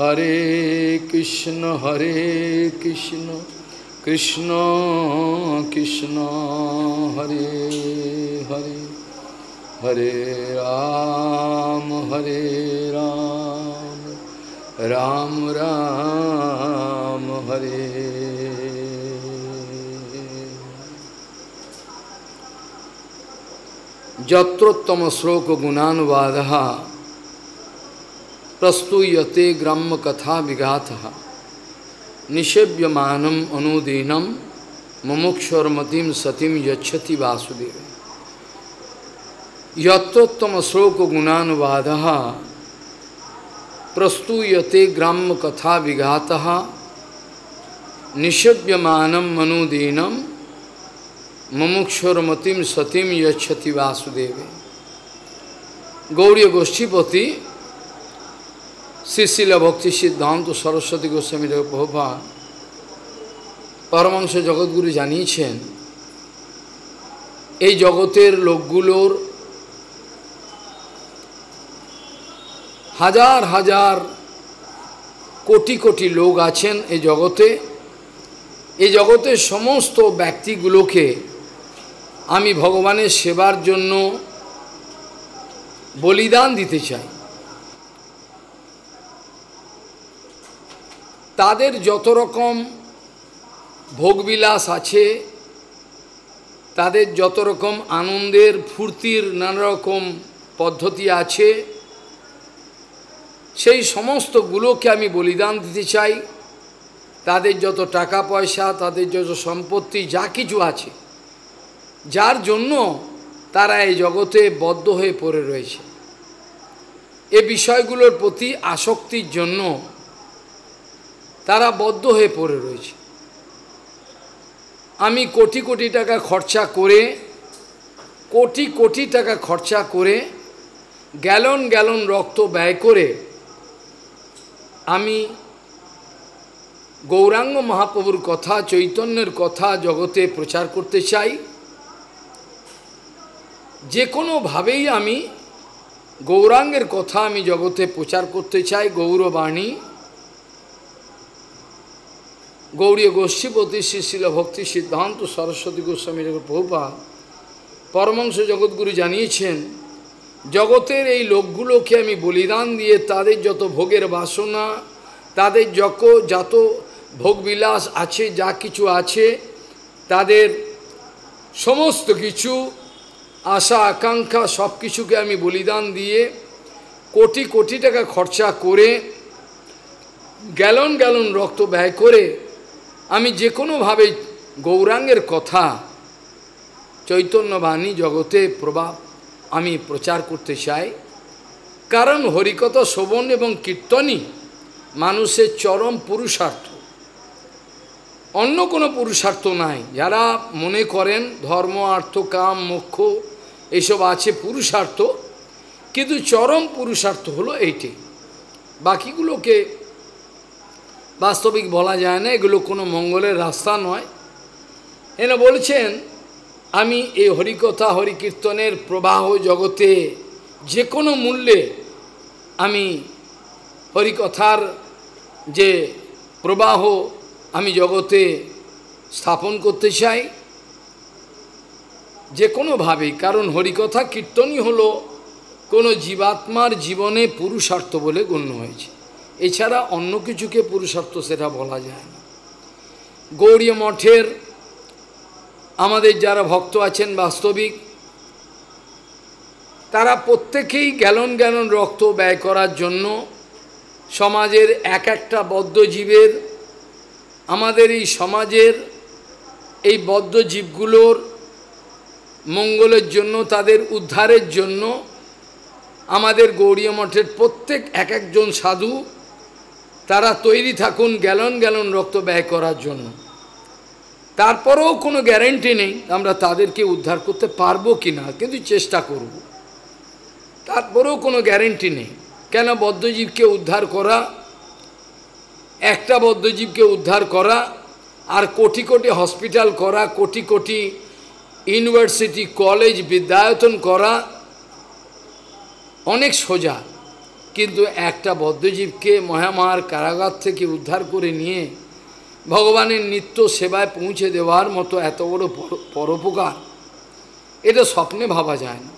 हरे कृष्ण हरे कृष्ण कृष्ण कृष्ण हरे हरे हरे राम हरे राम राम राम हरे जत्रोत्तम श्लोक गुणानुवाद प्रस्तुयते ग्राम कथा विघात निषेव्यमानम अनुदीनम मुमुक्षरमतिम सतीम यछति वासुदेव यत्रोत्तम श्लोक गुणानुवाद प्रस्तूयते ग्राम कथा विघात निषेव्यमानम अनुदीनम मुमुक्षरमतिम सतीम यछति वासुदेव गौरी गोष्ठीपति শ্রীশিল ভক্তি সিদ্ধান্ত সরস্বতী গোস্বামী প্রভা পরমাংশ জগৎগুরু জানিয়েছেন এই জগতের লোকগুলোর হাজার হাজার কোটি কোটি লোক আছেন এই জগতে এই জগতের সমস্ত ব্যক্তিগুলোকে আমি ভগবানের সেবার জন্য বলিদান দিতে চাই তাদের যত রকম ভোগবিলাস আছে তাদের যত রকম আনন্দের ফুর্তির নানা রকম পদ্ধতি আছে সেই সমস্তগুলোকে আমি বলিদান দিতে চাই তাদের যত টাকা পয়সা তাদের যত সম্পত্তি যা কিছু আছে যার জন্য তারা এই জগতে বদ্ধ হয়ে পড়ে রয়েছে এ বিষয়গুলোর প্রতি আসক্তির জন্য তারা বদ্ধ হয়ে পড়ে রয়েছে আমি কোটি কোটি টাকা খরচা করে কোটি কোটি টাকা খরচা করে গ্যালন গ্যালন রক্ত ব্যয় করে আমি গৌরাঙ্গ মহাপ্রভুর কথা চৈতন্যের কথা জগতে প্রচার করতে চাই যে কোনোভাবেই আমি গৌরাঙ্গের কথা আমি জগতে প্রচার করতে চাই গৌরবাণী গৌরীয় গোষ্ঠীপতি শ্রীশিল ভক্তি সিদ্ধান্ত সরস্বতী গোস্বামী ঠাকুর প্রভুপা পরমংস জগৎগুরু জানিয়েছেন জগতের এই লোকগুলোকে আমি বলিদান দিয়ে তাদের যত ভোগের বাসনা তাদের যক যত ভোগবিলাস আছে যা কিছু আছে তাদের সমস্ত কিছু আশা আকাঙ্ক্ষা সব কিছুকে আমি বলিদান দিয়ে কোটি কোটি টাকা খরচা করে গ্যালন গ্যালন রক্ত ব্যয় করে আমি যে কোনোভাবে গৌরাঙ্গের কথা চৈতন্যবাণী জগতে প্রভাব আমি প্রচার করতে চাই কারণ হরিকথা শোভন এবং কীর্তনই মানুষের চরম পুরুষার্থ অন্য কোনো পুরুষার্থ নাই যারা মনে করেন ধর্ম আর্থ কাম মোক্ষ এসব আছে পুরুষার্থ কিন্তু চরম পুরুষার্থ হলো এইটি বাকিগুলোকে বাস্তবিক বলা যায় না এগুলো কোনো মঙ্গলের রাস্তা নয় এনে বলছেন আমি এই হরিকথা হরিকীর্তনের প্রবাহ জগতে যে কোনো মূল্যে আমি হরিকথার যে প্রবাহ আমি জগতে স্থাপন করতে চাই যে কোনোভাবেই কারণ হরিকথা কীর্তনই হলো কোনো জীবাত্মার জীবনে পুরুষার্থ বলে গণ্য হয়েছে এছাড়া অন্য কিছুকে পুরুষার্থ সেটা বলা যায় না গৌরী মঠের আমাদের যারা ভক্ত আছেন বাস্তবিক তারা প্রত্যেকেই গ্যালন গ্যালন রক্ত ব্যয় করার জন্য সমাজের এক একটা বদ্ধজীবের আমাদের এই সমাজের এই বদ্ধজীবগুলোর মঙ্গলের জন্য তাদের উদ্ধারের জন্য আমাদের গৌরীয় মঠের প্রত্যেক এক একজন সাধু তারা তৈরি থাকুন গ্যালন গ্যালন রক্ত ব্যয় করার জন্য তারপরেও কোনো গ্যারেন্টি নেই আমরা তাদেরকে উদ্ধার করতে পারবো কি না কিন্তু চেষ্টা করব তারপরেও কোনো গ্যারেন্টি নেই কেন বদ্ধজীবকে উদ্ধার করা একটা বদ্ধজীবকে উদ্ধার করা আর কোটি কোটি হসপিটাল করা কোটি কোটি ইউনিভার্সিটি কলেজ বিদ্যায়তন করা অনেক সোজা কিন্তু একটা বদ্ধজীবকে মহামার কারাগার থেকে উদ্ধার করে নিয়ে ভগবানের নিত্য সেবায় পৌঁছে দেওয়ার মতো এত বড় পরোপকার এটা স্বপ্নে ভাবা যায় না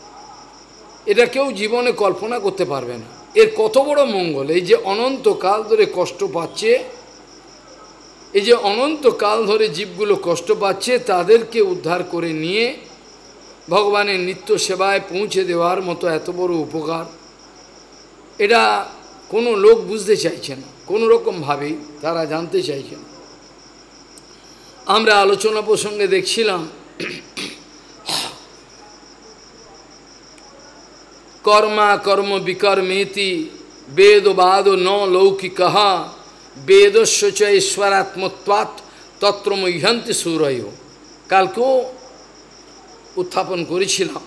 এটা কেউ জীবনে কল্পনা করতে পারবে না এর কত বড় মঙ্গল এই যে অনন্তকাল ধরে কষ্ট পাচ্ছে এই যে অনন্তকাল ধরে জীবগুলো কষ্ট পাচ্ছে তাদেরকে উদ্ধার করে নিয়ে ভগবানের নিত্য সেবায় পৌঁছে দেওয়ার মতো এত বড় উপকার এটা কোনো লোক বুঝতে চাইছে না কোনো রকমভাবেই তারা জানতে চাইছে আমরা আলোচনা প্রসঙ্গে দেখছিলাম কর্মা কর্ম বিকর্মেতি বেদ বাদ ন লৌকিক বেদস্য চ ঈশ্বরাত্মত্বাৎ তত্রমহ্যন্তি সুরয় কালকেও উত্থাপন করেছিলাম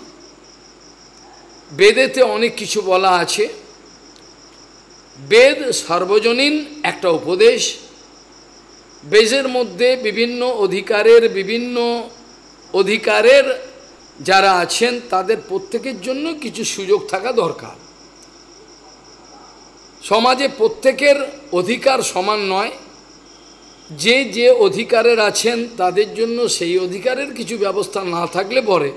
বেদেতে অনেক কিছু বলা আছে বেদ সর্বজনীন একটা উপদেশ বেদের মধ্যে বিভিন্ন অধিকারের বিভিন্ন অধিকারের যারা আছেন তাদের প্রত্যেকের জন্য কিছু সুযোগ থাকা দরকার সমাজে প্রত্যেকের অধিকার সমান নয় যে যে অধিকারের আছেন তাদের জন্য সেই অধিকারের কিছু ব্যবস্থা না থাকলে পরে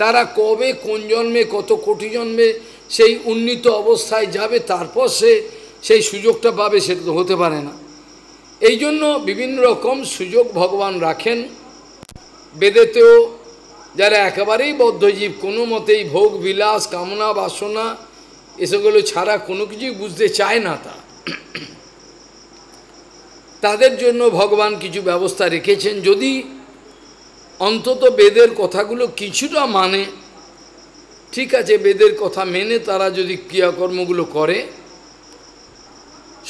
তারা কবে কোন জন্মে কত কোটি জন্মে সেই উন্নীত অবস্থায় যাবে তারপর সে সেই সুযোগটা পাবে সেটা তো হতে পারে না এই জন্য বিভিন্ন রকম সুযোগ ভগবান রাখেন বেদেতেও যারা একেবারেই বদ্ধজীব কোনো মতেই ভোগ বিলাস কামনা বাসনা এসবগুলো ছাড়া কোনো কিছুই বুঝতে চায় না তা তাদের জন্য ভগবান কিছু ব্যবস্থা রেখেছেন যদি অন্তত বেদের কথাগুলো কিছুটা মানে ঠিক আছে বেদের কথা মেনে তারা যদি ক্রিয়াকর্মগুলো করে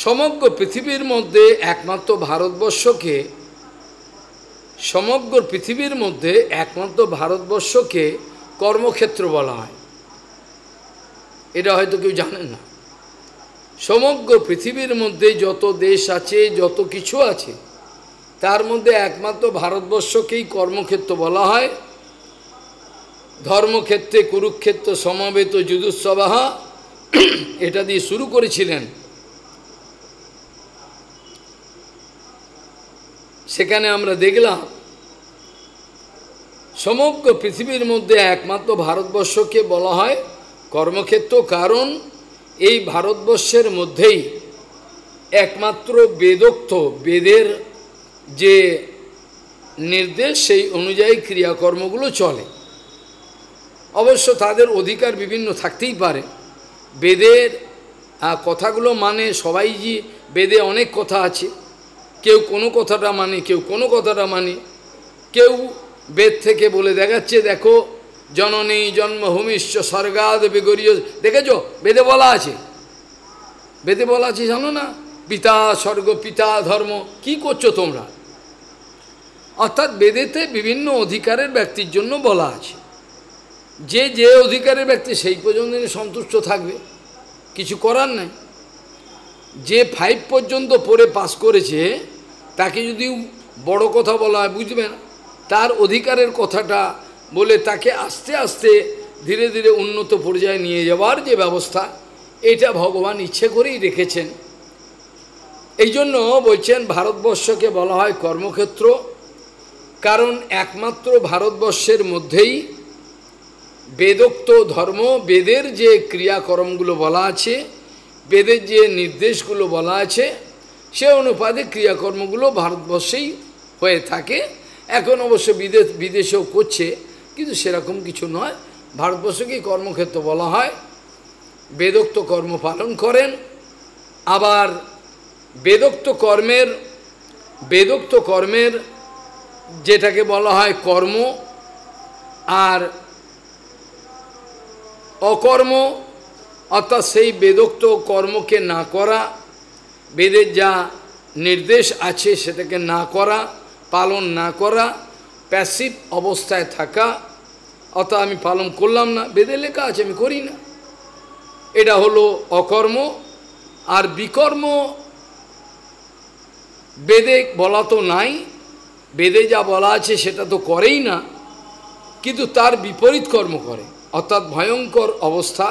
সমগ্র পৃথিবীর মধ্যে একমাত্র ভারতবর্ষকে সমগ্র পৃথিবীর মধ্যে একমাত্র ভারতবর্ষকে কর্মক্ষেত্র বলা হয় এটা হয়তো কেউ জানেন না সমগ্র পৃথিবীর মধ্যে যত দেশ আছে যত কিছু আছে তার মধ্যে একমাত্র ভারতবর্ষকেই কর্মক্ষেত্র বলা হয় ধর্মক্ষেত্রে কুরুক্ষেত্র সমবেত যুদুৎসবাহা এটা দিয়ে শুরু করেছিলেন সেখানে আমরা দেখলাম সমগ্র পৃথিবীর মধ্যে একমাত্র ভারতবর্ষকে বলা হয় কর্মক্ষেত্র কারণ এই ভারতবর্ষের মধ্যেই একমাত্র বেদক্ত বেদের যে নির্দেশ সেই অনুযায়ী ক্রিয়াকর্মগুলো চলে অবশ্য তাদের অধিকার বিভিন্ন থাকতেই পারে বেদের কথাগুলো মানে সবাই যে বেদে অনেক কথা আছে কেউ কোনো কথাটা মানে কেউ কোনো কথাটা মানে কেউ বেদ থেকে বলে দেখাচ্ছে দেখো জননী জন্মভূমিশ্চ স্বর্গাদ বেগরীয় দেখেছ বেদে বলা আছে বেদে বলা আছে জানো না পিতা স্বর্গ পিতা ধর্ম কি করছো তোমরা অর্থাৎ বেদেতে বিভিন্ন অধিকারের ব্যক্তির জন্য বলা আছে যে যে অধিকারের ব্যক্তি সেই পর্যন্ত সন্তুষ্ট থাকবে কিছু করার নাই যে ফাইভ পর্যন্ত পড়ে পাস করেছে তাকে যদি বড় কথা বলা হয় বুঝবে না তার অধিকারের কথাটা বলে তাকে আস্তে আস্তে ধীরে ধীরে উন্নত পর্যায়ে নিয়ে যাওয়ার যে ব্যবস্থা এটা ভগবান ইচ্ছে করেই রেখেছেন এই জন্য বলছেন ভারতবর্ষকে বলা হয় কর্মক্ষেত্র কারণ একমাত্র ভারতবর্ষের মধ্যেই বেদোক্ত ধর্ম বেদের যে ক্রিয়াকর্মগুলো বলা আছে বেদের যে নির্দেশগুলো বলা আছে সে অনুপাতে ক্রিয়াকর্মগুলো ভারতবর্ষেই হয়ে থাকে এখন অবশ্য বিদেশ বিদেশেও করছে কিন্তু সেরকম কিছু নয় ভারতবর্ষকেই কর্মক্ষেত্র বলা হয় বেদোক্ত কর্ম পালন করেন আবার বেদোক্ত কর্মের বেদোক্ত কর্মের যেটাকে বলা হয় কর্ম আর অকর্ম অর্থাৎ সেই বেদোক্ত কর্মকে না করা বেদের যা নির্দেশ আছে সেটাকে না করা পালন না করা প্যাসিভ অবস্থায় থাকা অর্থাৎ আমি পালন করলাম না বেদে লেখা আছে আমি করি না এটা হলো অকর্ম আর বিকর্ম বেদে বলা তো নাই বেদে যা বলা আছে সেটা তো করেই না কিন্তু তার বিপরীত কর্ম করে অর্থাৎ ভয়ঙ্কর অবস্থা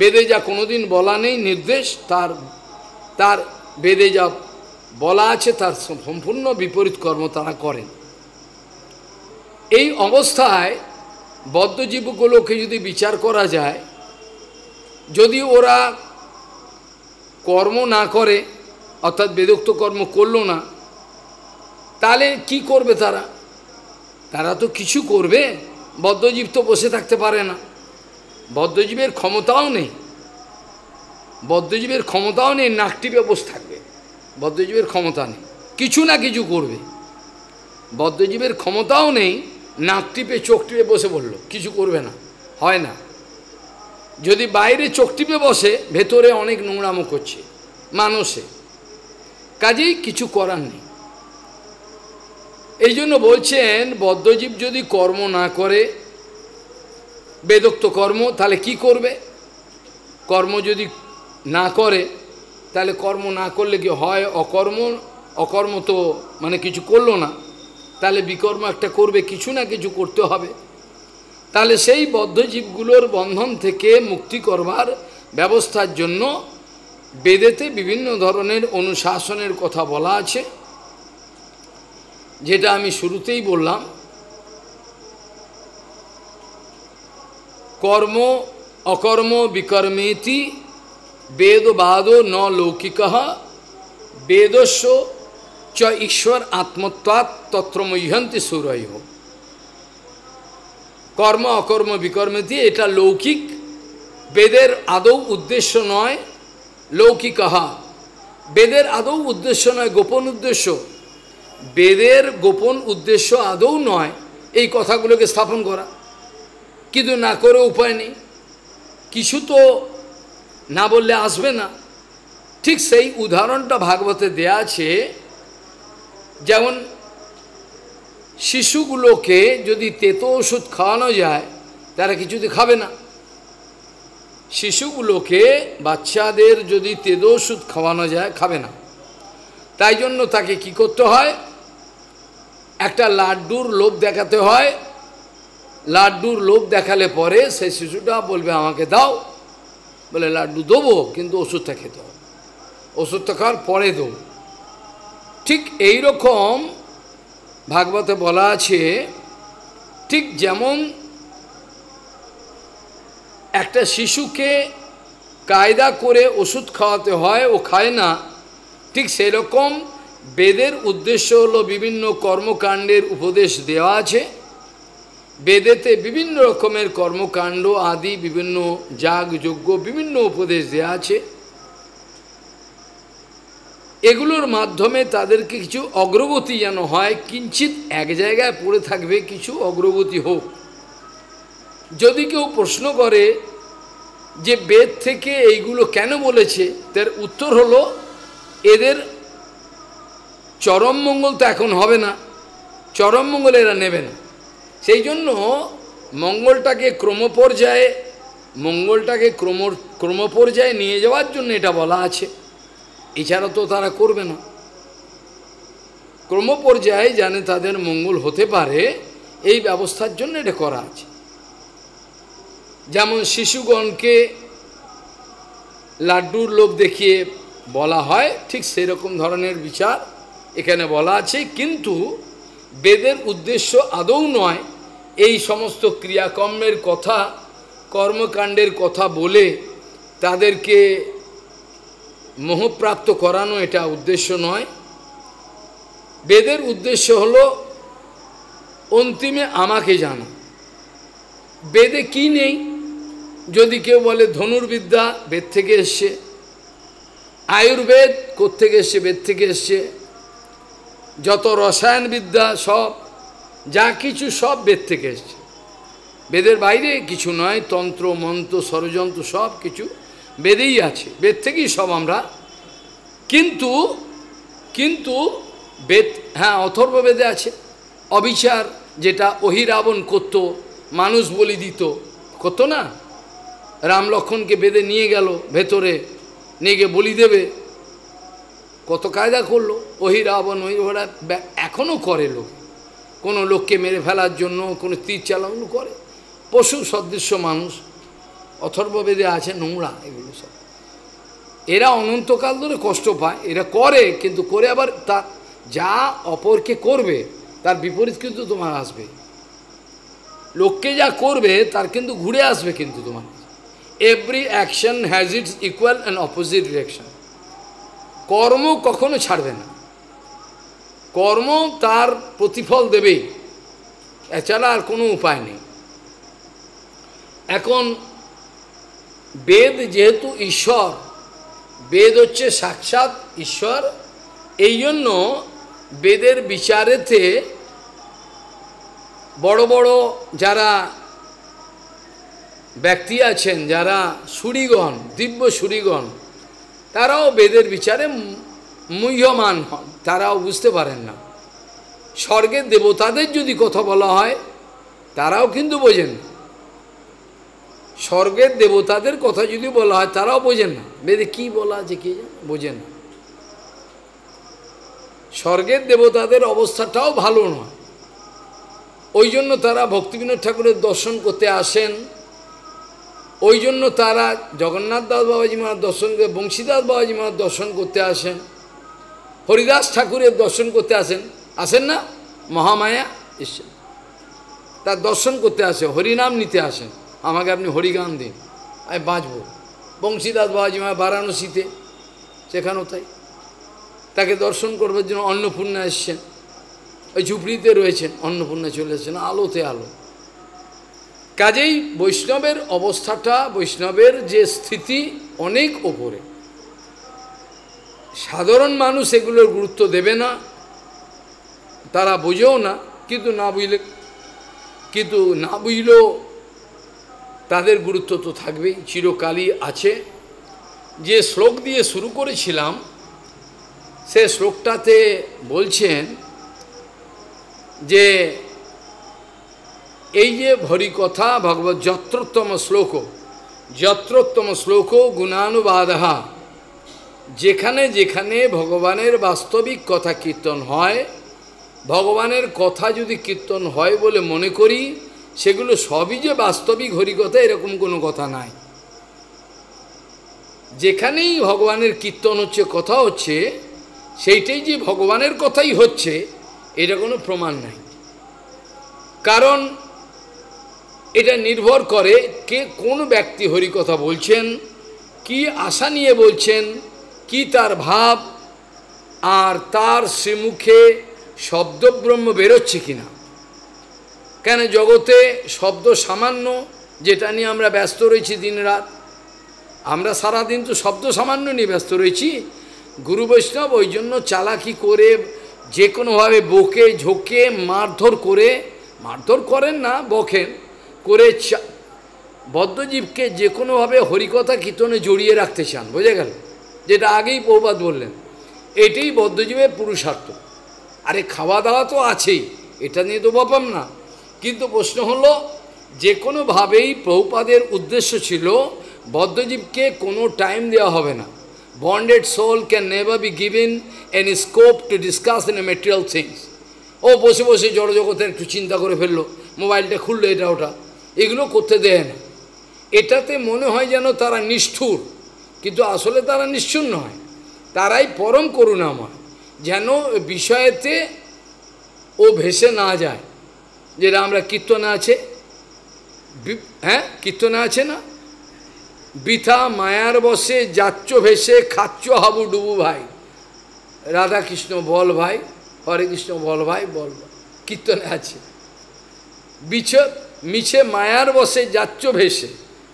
বেদে যা কোনোদিন বলা নেই নির্দেশ তার তার বেদে যা বলা আছে তার সম্পূর্ণ বিপরীত কর্ম তারা করেন এই অবস্থায় বদ্ধজীবগুলোকে যদি বিচার করা যায় যদি ওরা কর্ম না করে অর্থাৎ বেদোক্ত কর্ম করল না তাহলে কি করবে তারা তারা তো কিছু করবে বদ্ধজীব তো বসে থাকতে পারে না বদ্ধজীবের ক্ষমতাও নেই বদ্ধজীবের ক্ষমতাও নেই নাকটি বসে থাকবে বদ্ধজীবের ক্ষমতা নেই কিছু না কিছু করবে বদ্ধজীবের ক্ষমতাও নেই নাক টিপে চোখ টিপে বসে বলল কিছু করবে না হয় না যদি বাইরে চোখ টিপে বসে ভেতরে অনেক নোংরামো করছে মানুষে কাজেই কিছু করার নেই এই জন্য বলছেন বদ্ধজীব যদি কর্ম না করে বেদক্ত কর্ম তাহলে কি করবে কর্ম যদি না করে তাহলে কর্ম না করলে কি হয় অকর্ম অকর্ম তো মানে কিছু করলো না তাহলে বিকর্ম একটা করবে কিছু না কিছু করতে হবে তাহলে সেই বদ্ধজীবগুলোর বন্ধন থেকে মুক্তি করবার ব্যবস্থার জন্য বেদেতে বিভিন্ন ধরনের অনুশাসনের কথা বলা আছে যেটা আমি শুরুতেই বললাম কর্ম অকর্ম বিকর্মেতি বেদ বাদ ন লৌকিক বেদস্য চ ঈশ্বর আত্মত্বাৎ তত্রমহ্যন্তি সুরয় কর্ম অকর্ম বিকর্মেতি এটা লৌকিক বেদের আদৌ উদ্দেশ্য নয় লৌকিকাহা বেদের আদৌ উদ্দেশ্য নয় গোপন উদ্দেশ্য বেদের গোপন উদ্দেশ্য আদৌ নয় এই কথাগুলোকে স্থাপন করা কিন্তু না করে উপায় নেই কিছু তো না বললে আসবে না ঠিক সেই উদাহরণটা ভাগবতে দেয়া আছে যেমন শিশুগুলোকে যদি তেতো ওষুধ খাওয়ানো যায় তারা কিছুতে খাবে না শিশুগুলোকে বাচ্চাদের যদি তেতো ওষুধ খাওয়ানো যায় খাবে না তাই জন্য তাকে কি করতে হয় একটা লাড্ডুর লোভ দেখাতে হয় লাড্ডুর লোভ দেখালে পরে সেই শিশুটা বলবে আমাকে দাও বলে লাড্ডু দেবো কিন্তু ওষুধটা খেতে হবে ওষুধটা খাওয়ার পরে দেব ঠিক এই রকম ভাগবতে বলা আছে ঠিক যেমন একটা শিশুকে কায়দা করে ওষুধ খাওয়াতে হয় ও খায় না ঠিক সেরকম বেদের উদ্দেশ্য হলো বিভিন্ন কর্মকাণ্ডের উপদেশ দেওয়া আছে বেদেতে বিভিন্ন রকমের কর্মকাণ্ড আদি বিভিন্ন যাগ যজ্ঞ বিভিন্ন উপদেশ দেওয়া আছে এগুলোর মাধ্যমে তাদেরকে কিছু অগ্রগতি যেন হয় কিঞ্চিত এক জায়গায় পড়ে থাকবে কিছু অগ্রগতি হোক যদি কেউ প্রশ্ন করে যে বেদ থেকে এইগুলো কেন বলেছে তার উত্তর হলো এদের চরম মঙ্গল তো এখন হবে না চরম মঙ্গল এরা নেবে না সেই জন্য মঙ্গলটাকে ক্রমপর্যায়ে মঙ্গলটাকে ক্রম ক্রমপর্যায়ে নিয়ে যাওয়ার জন্য এটা বলা আছে এছাড়া তো তারা করবে না ক্রমপর্যায়ে জানে তাদের মঙ্গল হতে পারে এই ব্যবস্থার জন্য এটা করা আছে যেমন শিশুগণকে লাড্ডুর লোভ দেখিয়ে বলা হয় ঠিক সেরকম ধরনের বিচার এখানে বলা আছে কিন্তু বেদের উদ্দেশ্য আদৌ নয় এই সমস্ত ক্রিয়াকর্মের কথা কর্মকাণ্ডের কথা বলে তাদেরকে মোহপ্রাপ্ত করানো এটা উদ্দেশ্য নয় বেদের উদ্দেশ্য হল অন্তিমে আমাকে জানো বেদে কি নেই যদি কেউ বলে ধনুর্বিদ্যা বেদ থেকে এসছে আয়ুর্বেদ কোথেকে এসছে বেদ থেকে এসছে যত রসায়নবিদ্যা সব যা কিছু সব বেদ থেকে এসছে বেদের বাইরে কিছু নয় তন্ত্র মন্ত্র ষড়যন্ত্র সব কিছু বেদেই আছে বেদ থেকেই সব আমরা কিন্তু কিন্তু বেদ হ্যাঁ অথর্ব বেদে আছে অবিচার যেটা অহিরাবণ করত মানুষ বলি দিত করত না রাম লক্ষণকে বেদে নিয়ে গেল ভেতরে নিয়ে গিয়ে বলি দেবে কত কায়দা করলো অহিরাবণ ওই ওরা এখনও করে লোক কোনো লোককে মেরে ফেলার জন্য কোনো তীর চালানো করে পশু সদৃশ্য মানুষ অথর্ববেদে আছে নোংরা এগুলো সব এরা অনন্তকাল ধরে কষ্ট পায় এরা করে কিন্তু করে আবার তা যা অপরকে করবে তার বিপরীত কিন্তু তোমার আসবে লোককে যা করবে তার কিন্তু ঘুরে আসবে কিন্তু তোমার every action has its equal and opposite reaction কর্ম কখনো ছাড়বে না কর্ম তার প্রতিফল দেবে এছাড়া আর কোনো উপায় নেই এখন বেদ যেহেতু ঈশ্বর বেদ হচ্ছে সাক্ষাৎ ঈশ্বর এই জন্য বেদের বিচারেতে বড় বড় যারা ব্যক্তি আছেন যারা সুরিগণ দিব্য সুরিগণ তারাও বেদের বিচারে মুহ্যমান হন তারাও বুঝতে পারেন না স্বর্গের দেবতাদের যদি কথা বলা হয় তারাও কিন্তু বোঝেন না স্বর্গের দেবতাদের কথা যদি বলা হয় তারাও বোঝেন না বেদে কী বলা আছে কে বোঝেন না স্বর্গের দেবতাদের অবস্থাটাও ভালো নয় ওই জন্য তারা ভক্তিবিনোদ ঠাকুরের দর্শন করতে আসেন ওই জন্য তারা জগন্নাথ দাস বাবাজি মহারাজ দর্শন বংশীদাস বাবাজি মহারাজ দর্শন করতে আসেন হরিদাস ঠাকুরের দর্শন করতে আসেন আসেন না মহামায়া ঈশ্বর তার দর্শন করতে আসে হরিনাম নিতে আসেন আমাকে আপনি হরিগান দিন আমি বাঁচব বংশীদাস বাবাজি বারাণসীতে সেখানেও তাই তাকে দর্শন করবার জন্য অন্নপূর্ণা এসছেন ওই ঝুপড়িতে রয়েছেন অন্নপূর্ণা চলে এসছেন আলোতে আলো কাজেই বৈষ্ণবের অবস্থাটা বৈষ্ণবের যে স্থিতি অনেক ওপরে সাধারণ মানুষ এগুলোর গুরুত্ব দেবে না তারা বুঝেও না কিন্তু না বুঝলে কিন্তু না বুঝলেও তাদের গুরুত্ব তো থাকবেই চিরকালই আছে যে শ্লোক দিয়ে শুরু করেছিলাম সে শ্লোকটাতে বলছেন যে এই যে ভরি কথা ভগবত যত্রোত্তম শ্লোক যত্রোত্তম শ্লোক গুণানুবাদহা যেখানে যেখানে ভগবানের বাস্তবিক কথা কীর্তন হয় ভগবানের কথা যদি কীর্তন হয় বলে মনে করি সেগুলো সবই যে বাস্তবিক হরিকথা এরকম কোনো কথা নাই যেখানেই ভগবানের কীর্তন হচ্ছে কথা হচ্ছে সেইটাই যে ভগবানের কথাই হচ্ছে এটা কোনো প্রমাণ নাই কারণ এটা নির্ভর করে কে কোন ব্যক্তি হরিকথা বলছেন কি আশা নিয়ে বলছেন কি তার ভাব আর তার সে মুখে শব্দব্রহ্ম বেরোচ্ছে কিনা কেন জগতে শব্দ সামান্য যেটা নিয়ে আমরা ব্যস্ত রয়েছি দিন রাত আমরা সারাদিন তো শব্দ সামান্য নিয়ে ব্যস্ত রয়েছি গুরু বৈষ্ণব ওই জন্য চালাকি করে যে কোনোভাবে বকে ঝোঁকে মারধর করে মারধর করেন না বকেন করে বদ্ধজীবকে যে কোনোভাবে হরিকথা কীর্তনে জড়িয়ে রাখতে চান বোঝা গেল যেটা আগেই প্রবাদ বললেন এটাই বদ্ধজীবের পুরুষার্থ আরে খাওয়া দাওয়া তো আছেই এটা নিয়ে তো বপাম না কিন্তু প্রশ্ন হলো যে কোনোভাবেই প্রভুপাদের উদ্দেশ্য ছিল বদ্ধজীবকে কোনো টাইম দেওয়া হবে না bonded soul can never be given an scope to discuss in a material things ও বসে বসে জড়জগতের একটু চিন্তা করে ফেললো মোবাইলটা খুললো এটা ওটা এগুলো করতে দেয় না এটাতে মনে হয় যেন তারা নিষ্ঠুর কিন্তু আসলে তারা নিশ্চুন্ন হয় তারাই পরম করুণাময় যেন বিষয়েতে ও ভেসে না যায় যেটা আমরা কীর্তনে আছে হ্যাঁ কীর্তনে আছে না বৃথা মায়ার বসে যাচ্ছ ভেসে খাচ্ছ হাবু ডুবু ভাই রাধা কৃষ্ণ বল ভাই হরে কৃষ্ণ বল ভাই বল কীর্তনে আছে বিছ মিছে মায়ার বসে যাচ্ছ ভেসে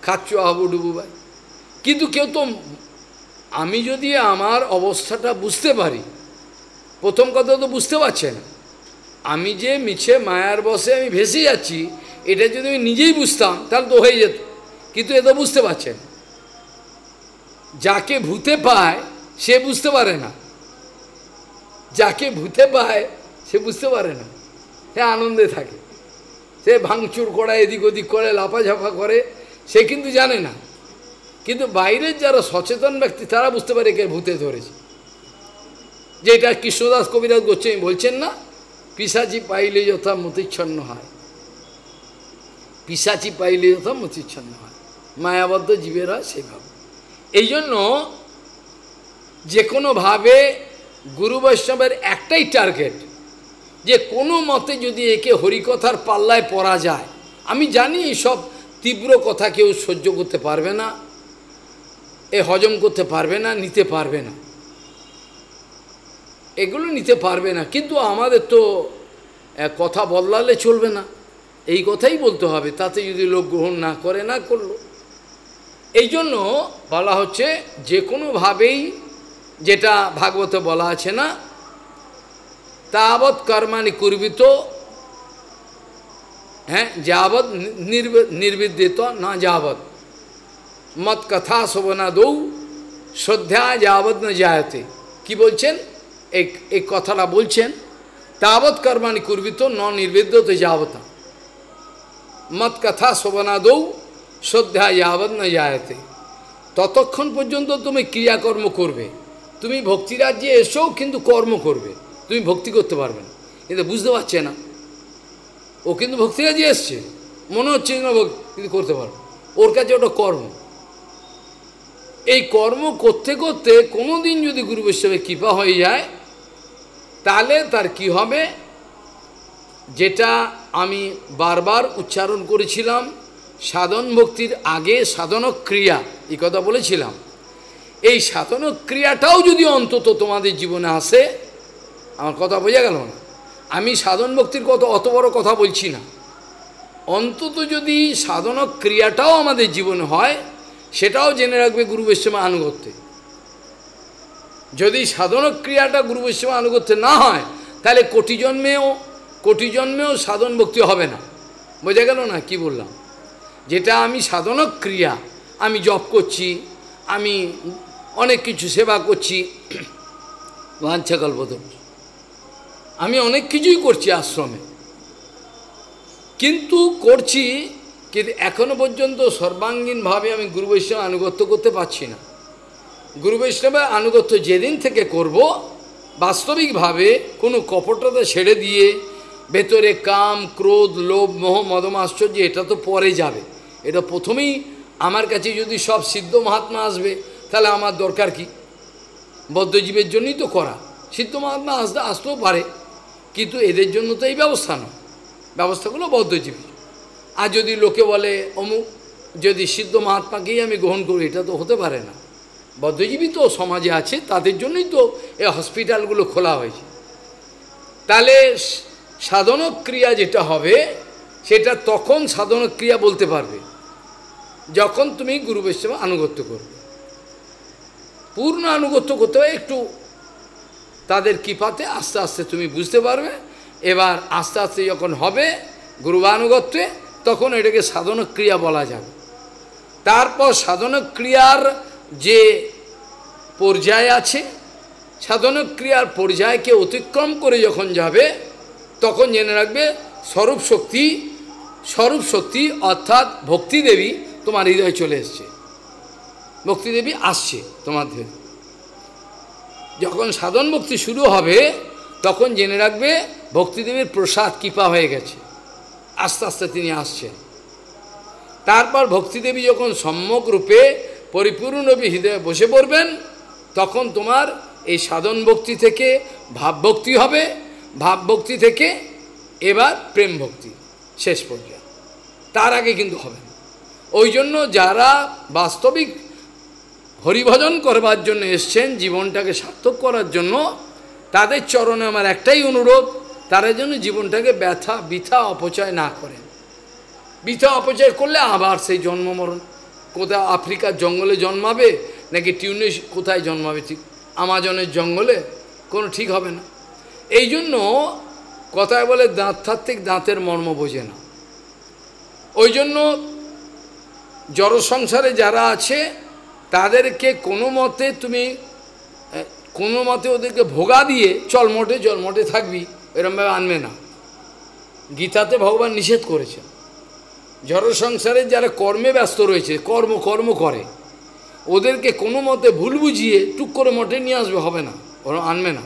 খাচ্ছ হাবু ডুবু ভাই কিন্তু কেউ তো আমি যদি আমার অবস্থাটা বুঝতে পারি প্রথম কথা তো বুঝতে পারছে না আমি যে মিছে মায়ার বসে আমি ভেসে যাচ্ছি এটা যদি আমি নিজেই বুঝতাম তাহলে তো হয়ে যেত কিন্তু এ তো বুঝতে পারছেন যাকে ভূতে পায় সে বুঝতে পারে না যাকে ভূতে পায় সে বুঝতে পারে না সে আনন্দে থাকে সে ভাঙচুর করা এদিক ওদিক করে লাফাঝাফা করে সে কিন্তু জানে না কিন্তু বাইরের যারা সচেতন ব্যক্তি তারা বুঝতে পারে কে ভূতে ধরেছে যে এটা কৃষ্ণদাস কবিরাজ গোস্বামী বলছেন না পিসাচি পাইলে যথা মতিচ্ছন্ন হয় পিসাচি পাইলে যথা মতিচ্ছন্ন হয় মায়াবদ্ধ জীবেরা সেভাবে এই জন্য যে কোনোভাবে গুরু বৈষ্ণবের একটাই টার্গেট যে কোনো মতে যদি একে হরিকথার পাল্লায় পড়া যায় আমি জানি সব তীব্র কথা কেউ সহ্য করতে পারবে না এ হজম করতে পারবে না নিতে পারবে না এগুলো নিতে পারবে না কিন্তু আমাদের তো কথা বদলালে চলবে না এই কথাই বলতে হবে তাতে যদি লোক গ্রহণ না করে না করলো এই জন্য বলা হচ্ছে যে কোনোভাবেই যেটা ভাগবত বলা আছে না তাবৎ কর্মানি কুর্বিত হ্যাঁ যাবৎ নির্বিদিত না যাবৎ মত কথা শোভনা দৌ শ্রদ্ধা না জায়তে কি বলছেন এই এই কথাটা বলছেন তাবৎ কর্মাণি কুর্বিত ন নির্বেদ্যতে যাবতা মত কথা শোভনা দৌ শ্রদ্ধা না যায়তে ততক্ষণ পর্যন্ত তুমি ক্রিয়াকর্ম করবে তুমি ভক্তিরাজ্যে এসো কিন্তু কর্ম করবে তুমি ভক্তি করতে পারবে না কিন্তু বুঝতে পারছে না ও কিন্তু ভক্তিরাজ্যে এসছে মনে হচ্ছে না ভক্তি কিন্তু করতে পারবে ওর কাছে ওটা কর্ম এই কর্ম করতে করতে কোনো দিন যদি গুরু বৈষ্ণবের কৃপা হয়ে যায় তাহলে তার কি হবে যেটা আমি বারবার উচ্চারণ করেছিলাম সাধন ভক্তির আগে সাধনক ক্রিয়া এই কথা বলেছিলাম এই সাধনক ক্রিয়াটাও যদি অন্তত তোমাদের জীবনে আসে আমার কথা বোঝা গেল না আমি সাধন ভক্তির কত অত বড় কথা বলছি না অন্তত যদি সাধনক ক্রিয়াটাও আমাদের জীবনে হয় সেটাও জেনে রাখবে গুরু বৈশ্বমা আনুগত্যে যদি সাধনক ক্রিয়াটা গুরু বৈশ্বমা আনুগত্যে না হয় তাহলে কোটি জন্মেও কোটি জন্মেও সাধন ভক্তি হবে না বোঝা গেল না কি বললাম যেটা আমি সাধনক ক্রিয়া আমি জপ করছি আমি অনেক কিছু সেবা করছি বাঞ্ছাকল্পত আমি অনেক কিছুই করছি আশ্রমে কিন্তু করছি কিন্তু এখনও পর্যন্ত সর্বাঙ্গীনভাবে আমি গুরু বৈষ্ণব আনুগত্য করতে পারছি না গুরু বৈষ্ণবের আনুগত্য যেদিন থেকে করব বাস্তবিকভাবে কোনো কপটতা ছেড়ে দিয়ে ভেতরে কাম ক্রোধ লোভ মোহ মদম আশ্চর্য এটা তো পরে যাবে এটা প্রথমেই আমার কাছে যদি সব সিদ্ধ মহাত্মা আসবে তাহলে আমার দরকার কি বদ্ধজীবের জন্যই তো করা সিদ্ধ মহাত্মা আসতে আসতেও পারে কিন্তু এদের জন্য তো এই ব্যবস্থা নয় ব্যবস্থাগুলো বদ্ধজীবী আর যদি লোকে বলে অমুক যদি সিদ্ধ মহাত্মাকেই আমি গ্রহণ করি এটা তো হতে পারে না বদ্ধজীবী তো সমাজে আছে তাদের জন্যই তো এই হসপিটালগুলো খোলা হয়েছে তাহলে সাধনক ক্রিয়া যেটা হবে সেটা তখন সাধনক ক্রিয়া বলতে পারবে যখন তুমি গুরু বৈষ্ণব আনুগত্য করবে পূর্ণ আনুগত্য করতে হবে একটু তাদের কৃপাতে আস্তে আস্তে তুমি বুঝতে পারবে এবার আস্তে আস্তে যখন হবে গুরুবানুগত্যে তখন এটাকে সাধনক ক্রিয়া বলা যাবে তারপর সাধনক ক্রিয়ার যে পর্যায় আছে সাধনক ক্রিয়ার পর্যায়কে অতিক্রম করে যখন যাবে তখন জেনে রাখবে স্বরূপ শক্তি স্বরূপ শক্তি অর্থাৎ ভক্তি দেবী তোমার হৃদয়ে চলে এসছে ভক্তি দেবী আসছে তোমার যখন সাধন ভক্তি শুরু হবে তখন জেনে রাখবে ভক্তিদেবীর প্রসাদ কৃপা হয়ে গেছে আস্তে আস্তে তিনি আসছেন তারপর ভক্তিদেবী যখন সম্যক রূপে পরিপূর্ণরূপে হৃদয়ে বসে পড়বেন তখন তোমার এই সাধন ভক্তি থেকে ভাবভক্তি হবে ভাবভক্তি থেকে এবার প্রেম ভক্তি শেষ পর্যায়ে তার আগে কিন্তু হবে ওই জন্য যারা বাস্তবিক হরিভজন করবার জন্য এসছেন জীবনটাকে সার্থক করার জন্য তাদের চরণে আমার একটাই অনুরোধ তারা যেন জীবনটাকে ব্যথা বৃথা অপচয় না করেন বৃথা অপচয় করলে আবার সেই জন্মমরণ কোথায় আফ্রিকার জঙ্গলে জন্মাবে নাকি টিউনিস কোথায় জন্মাবে ঠিক আমাজনের জঙ্গলে কোনো ঠিক হবে না এই জন্য কথায় বলে দাঁতাত্ত্বিক দাঁতের মর্ম বোঝে না ওই জন্য জড় সংসারে যারা আছে তাদেরকে কোনো মতে তুমি কোনো মতে ওদেরকে ভোগা দিয়ে চলমটে জলমটে থাকবি এরমভাবে আনবে না গীতাতে ভগবান নিষেধ করেছেন জড় সংসারে যারা কর্মে ব্যস্ত রয়েছে কর্ম কর্ম করে ওদেরকে কোনো মতে ভুল বুঝিয়ে টুক করে মঠে নিয়ে আসবে হবে না ওরা আনবে না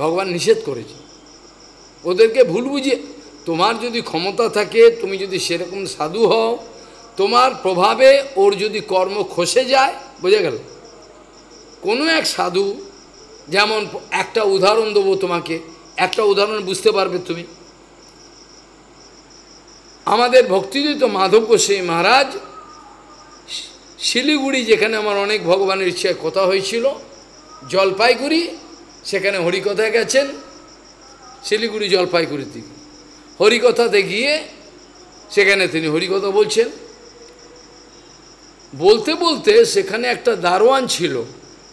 ভগবান নিষেধ করেছে ওদেরকে ভুল বুঝিয়ে তোমার যদি ক্ষমতা থাকে তুমি যদি সেরকম সাধু হও তোমার প্রভাবে ওর যদি কর্ম খসে যায় বোঝা গেল কোনো এক সাধু যেমন একটা উদাহরণ দেবো তোমাকে একটা উদাহরণ বুঝতে পারবে তুমি আমাদের ভক্তিযুক্ত মাধব গোস্বামী মহারাজ শিলিগুড়ি যেখানে আমার অনেক ভগবানের ইচ্ছায় কথা হয়েছিল জলপাইগুড়ি সেখানে হরিকথায় গেছেন শিলিগুড়ি জলপাইগুড়ির দিকে হরিকথাতে গিয়ে সেখানে তিনি হরিকথা বলছেন বলতে বলতে সেখানে একটা দারোয়ান ছিল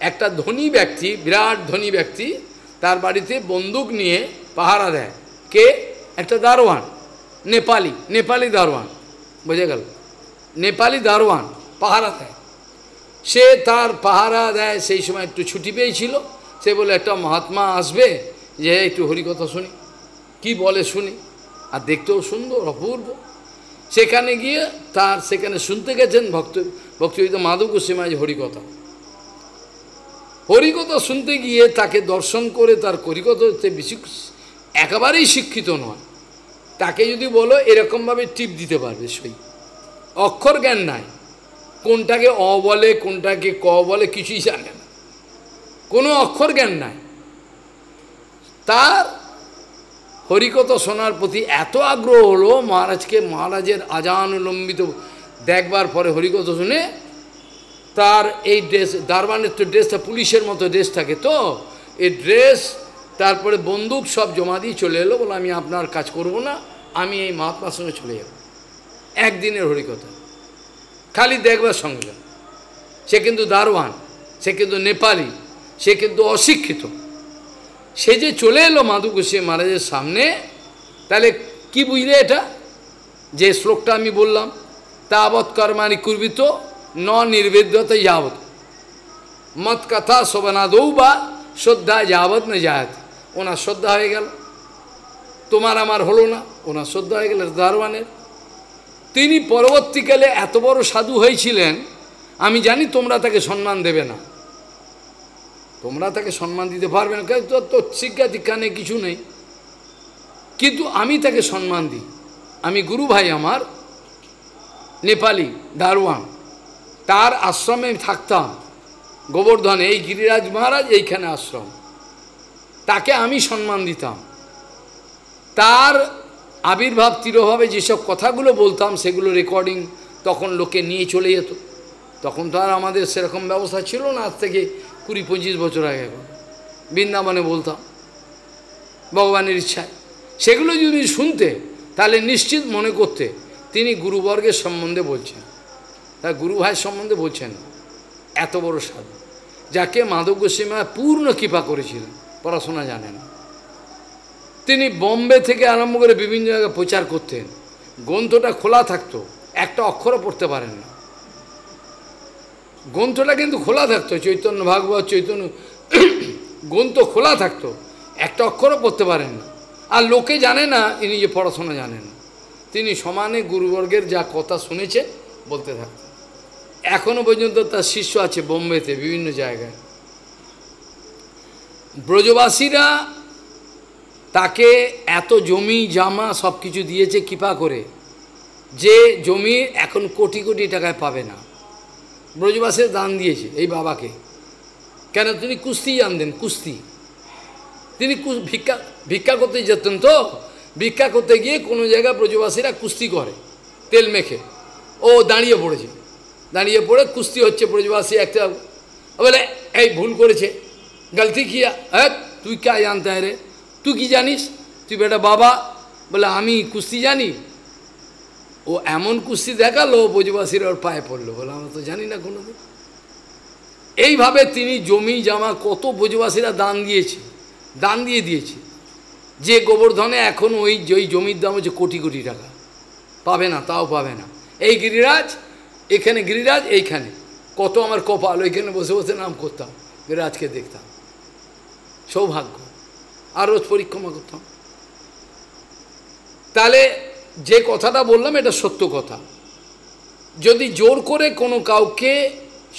একটা ধনী ব্যক্তি বিরাট ধনী ব্যক্তি তার বাড়িতে বন্দুক নিয়ে পাহারা দেয় কে একটা দারোয়ান নেপালি নেপালি দারোয়ান বোঝা গেল নেপালি দারোয়ান পাহারা দেয় সে তার পাহারা দেয় সেই সময় একটু ছুটি পেয়েছিল সে বলে একটা মহাত্মা আসবে যে একটু হরিকথা শুনি কি বলে শুনি আর দেখতেও সুন্দর অপূর্ব সেখানে গিয়ে তার সেখানে শুনতে গেছেন ভক্ত ভক্তিবিদ মাধব মাঝে হরিকথা হরিকথা শুনতে গিয়ে তাকে দর্শন করে তার হতে বেশি একেবারেই শিক্ষিত নয় তাকে যদি বলো এরকমভাবে টিপ দিতে পারবে সই অক্ষর জ্ঞান নাই কোনটাকে অ বলে কোনটাকে ক বলে কিছুই জানে না কোনো অক্ষর জ্ঞান নাই তার হরিকথা শোনার প্রতি এত আগ্রহ হলো মহারাজকে মহারাজের আজান লম্বিত দেখবার পরে হরিকথা শুনে তার এই ড্রেস দারবানের তো ড্রেসটা পুলিশের মতো ড্রেস থাকে তো এই ড্রেস তারপরে বন্দুক সব জমা দিয়ে চলে এলো বলে আমি আপনার কাজ করব না আমি এই মহাত্মার সঙ্গে চলে যাব একদিনের হরিকথা খালি দেখবার সঙ্গে সে কিন্তু দারওয়ান সে কিন্তু নেপালি সে কিন্তু অশিক্ষিত সে যে চলে এলো মাধু গোসিয়া মহারাজের সামনে তাহলে কি বুঝলে এটা যে শ্লোকটা আমি বললাম তাবৎ কর্মানি কুর্বিত ন निर्वेद्यत यावत মত কথা শোভনাদৌ বা শ্রদ্ধা যাবৎ না যায়ত ওনার শ্রদ্ধা হয়ে গেল তোমার আমার হলো না ওনার শ্রদ্ধা হয়ে গেল দারওয়ানের তিনি পরবর্তীকালে এত বড় সাধু হয়েছিলেন আমি জানি তোমরা তাকে সম্মান দেবে না তোমরা তাকে সম্মান দিতে পারবে না তো তোর শিক্ষা দীক্ষা নেই কিছু নেই কিন্তু আমি তাকে সম্মান দিই আমি গুরু ভাই আমার নেপালি দারোয়ান তার আশ্রমে থাকতাম গোবর্ধনে এই গিরিরাজ মহারাজ এইখানে আশ্রম তাকে আমি সম্মান দিতাম তার আবির্ভাব তিরোভাবে যেসব কথাগুলো বলতাম সেগুলো রেকর্ডিং তখন লোকে নিয়ে চলে যেত তখন তো আর আমাদের সেরকম ব্যবস্থা ছিল না আজ থেকে কুড়ি পঁচিশ বছর আগে বৃন্দাবনে বলতাম ভগবানের ইচ্ছায় সেগুলো যদি শুনতে তাহলে নিশ্চিত মনে করতে তিনি গুরুবর্গের সম্বন্ধে বলছেন তা গুরু ভাই সম্বন্ধে বলছেন এত বড় সাধু যাকে মাধব গোস্বীমা পূর্ণ কৃপা করেছিলেন পড়াশোনা জানেন তিনি বম্বে থেকে আরম্ভ করে বিভিন্ন জায়গায় প্রচার করতেন গ্রন্থটা খোলা থাকতো একটা অক্ষরও পড়তে পারেন না গ্রন্থটা কিন্তু খোলা থাকতো চৈতন্য ভাগবত চৈতন্য গ্রন্থ খোলা থাকতো একটা অক্ষরও পড়তে পারেন না আর লোকে জানে না ইনি যে পড়াশোনা জানেন তিনি সমানে গুরুবর্গের যা কথা শুনেছে বলতে থাকতেন এখনো পর্যন্ত তার শিষ্য আছে বোম্বেতে বিভিন্ন জায়গায় ব্রজবাসীরা তাকে এত জমি জামা সব কিছু দিয়েছে কৃপা করে যে জমি এখন কোটি কোটি টাকায় পাবে না ব্রজবাসীর দান দিয়েছে এই বাবাকে কেন তিনি কুস্তি জানতেন কুস্তি তিনি ভিক্ষা ভিক্ষা করতে যেতেন তো ভিক্ষা করতে গিয়ে কোনো জায়গায় ব্রজবাসীরা কুস্তি করে তেল মেখে ও দাঁড়িয়ে পড়েছে দাঁড়িয়ে পড়ে কুস্তি হচ্ছে ব্রজবাসী একটা বলে এই ভুল করেছে গালতি কিয়া হ্যাঁ তুই কে জানতে রে তুই কি জানিস তুই বেটা বাবা বলে আমি কুস্তি জানি ও এমন কুস্তি দেখালো ব্রজবাসীর ওর পায়ে পড়লো বলে আমরা তো জানি না কোনো এইভাবে তিনি জমি জামা কত ব্রজবাসীরা দান দিয়েছে দান দিয়ে দিয়েছে যে গোবর্ধনে এখন ওই ওই জমির দাম হচ্ছে কোটি কোটি টাকা পাবে না তাও পাবে না এই গিরিরাজ এখানে গিরিরাজ এইখানে কত আমার কপাল ওইখানে বসে বসে নাম করতাম গিরিরাজকে দেখতাম সৌভাগ্য আর রোজ পরিক্রমা করতাম তাহলে যে কথাটা বললাম এটা সত্য কথা যদি জোর করে কোনো কাউকে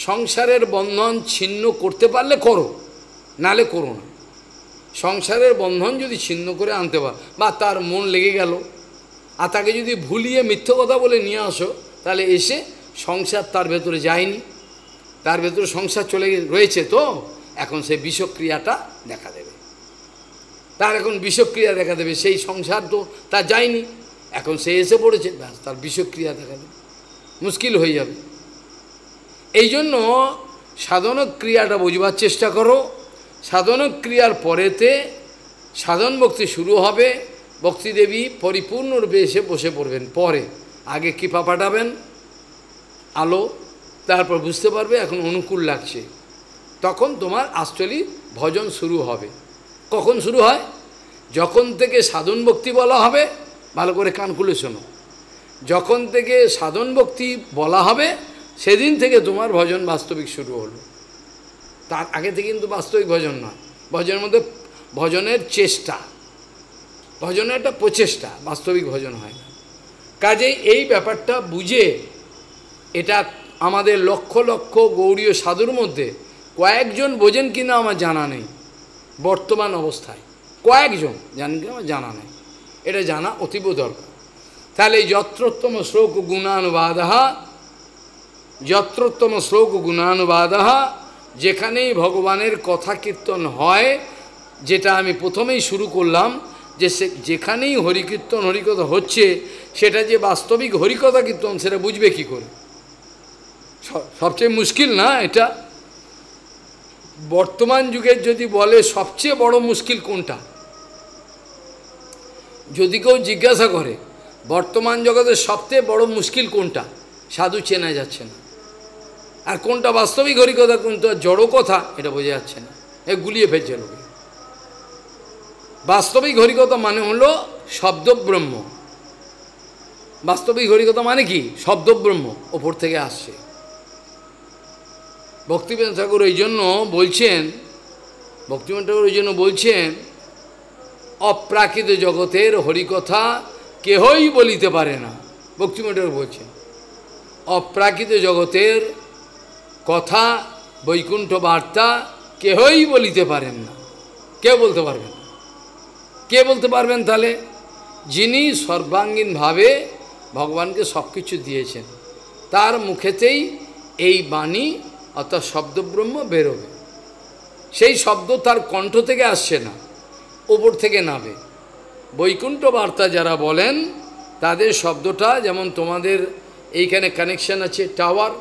সংসারের বন্ধন ছিন্ন করতে পারলে করো নালে করো না সংসারের বন্ধন যদি ছিন্ন করে আনতে পার বা তার মন লেগে গেল আর তাকে যদি ভুলিয়ে মিথ্য কথা বলে নিয়ে আসো তাহলে এসে সংসার তার ভেতরে যায়নি তার ভেতরে সংসার চলে রয়েছে তো এখন সে বিষক্রিয়াটা দেখা দেবে তার এখন বিষক্রিয়া দেখা দেবে সেই সংসার তো তার যায়নি এখন সে এসে পড়েছে ব্যাস তার বিষক্রিয়া দেখা দেবে মুশকিল হয়ে যাবে এই জন্য সাধনক ক্রিয়াটা বোঝবার চেষ্টা করো সাধনক ক্রিয়ার পরেতে সাধন ভক্তি শুরু হবে ভক্তিদেবী পরিপূর্ণরূপে এসে বসে পড়বেন পরে আগে কৃপা পাঠাবেন আলো তারপর বুঝতে পারবে এখন অনুকূল লাগছে তখন তোমার আসলে ভজন শুরু হবে কখন শুরু হয় যখন থেকে সাধন ভক্তি বলা হবে ভালো করে কান খুলে শোনো যখন থেকে সাধন ভক্তি বলা হবে সেদিন থেকে তোমার ভজন বাস্তবিক শুরু হলো তার আগে থেকে কিন্তু বাস্তবিক ভজন নয় ভজনের মধ্যে ভজনের চেষ্টা ভজনের একটা প্রচেষ্টা বাস্তবিক ভজন হয় না কাজে এই ব্যাপারটা বুঝে এটা আমাদের লক্ষ লক্ষ গৌরীয় সাধুর মধ্যে কয়েকজন বোঝেন কিনা আমার জানা নেই বর্তমান অবস্থায় কয়েকজন জানেন কিনা আমার জানা নেই এটা জানা অতীব দরকার তাহলে যত্রোত্তম শ্লোক গুণানুবাদ যত্রোত্তম শ্লোক গুণানুবাদ যেখানেই ভগবানের কথা কীর্তন হয় যেটা আমি প্রথমেই শুরু করলাম যে সে যেখানেই হরিকীর্তন হরিকথা হচ্ছে সেটা যে বাস্তবিক হরিকথা কীর্তন সেটা বুঝবে কী করে সবচেয়ে মুশকিল না এটা বর্তমান যুগের যদি বলে সবচেয়ে বড় মুশকিল কোনটা যদি কেউ জিজ্ঞাসা করে বর্তমান জগতের সবচেয়ে বড় মুশকিল কোনটা সাধু চেনা যাচ্ছে না আর কোনটা বাস্তবিক হরি কথা কোনটা জড়ো কথা এটা বোঝা যাচ্ছে না এ গুলিয়ে ফেলছে লোকে বাস্তবিক হরিকথা মানে শব্দ শব্দব্রহ্ম বাস্তবিক হরিকথা মানে কি শব্দব্রহ্ম ওপর থেকে আসছে ভক্তিবেন ঠাকুর এই জন্য বলছেন ভক্তিবেন ঠাকুর এই জন্য বলছেন অপ্রাকৃত জগতের হরিকথা কেহই বলিতে পারে না ভক্তিবেন ঠাকুর বলছেন অপ্রাকৃত জগতের কথা বৈকুণ্ঠ বার্তা কেহই বলিতে পারেন না কে বলতে পারবেন কে বলতে পারবেন তাহলে যিনি সর্বাঙ্গীনভাবে ভগবানকে সব কিছু দিয়েছেন তার মুখেতেই এই বাণী অর্থাৎ শব্দব্রহ্ম বেরোবে সেই শব্দ তার কণ্ঠ থেকে আসছে না ওপর থেকে নাবে বৈকুণ্ঠ বার্তা যারা বলেন তাদের শব্দটা যেমন তোমাদের এইখানে কানেকশান আছে টাওয়ার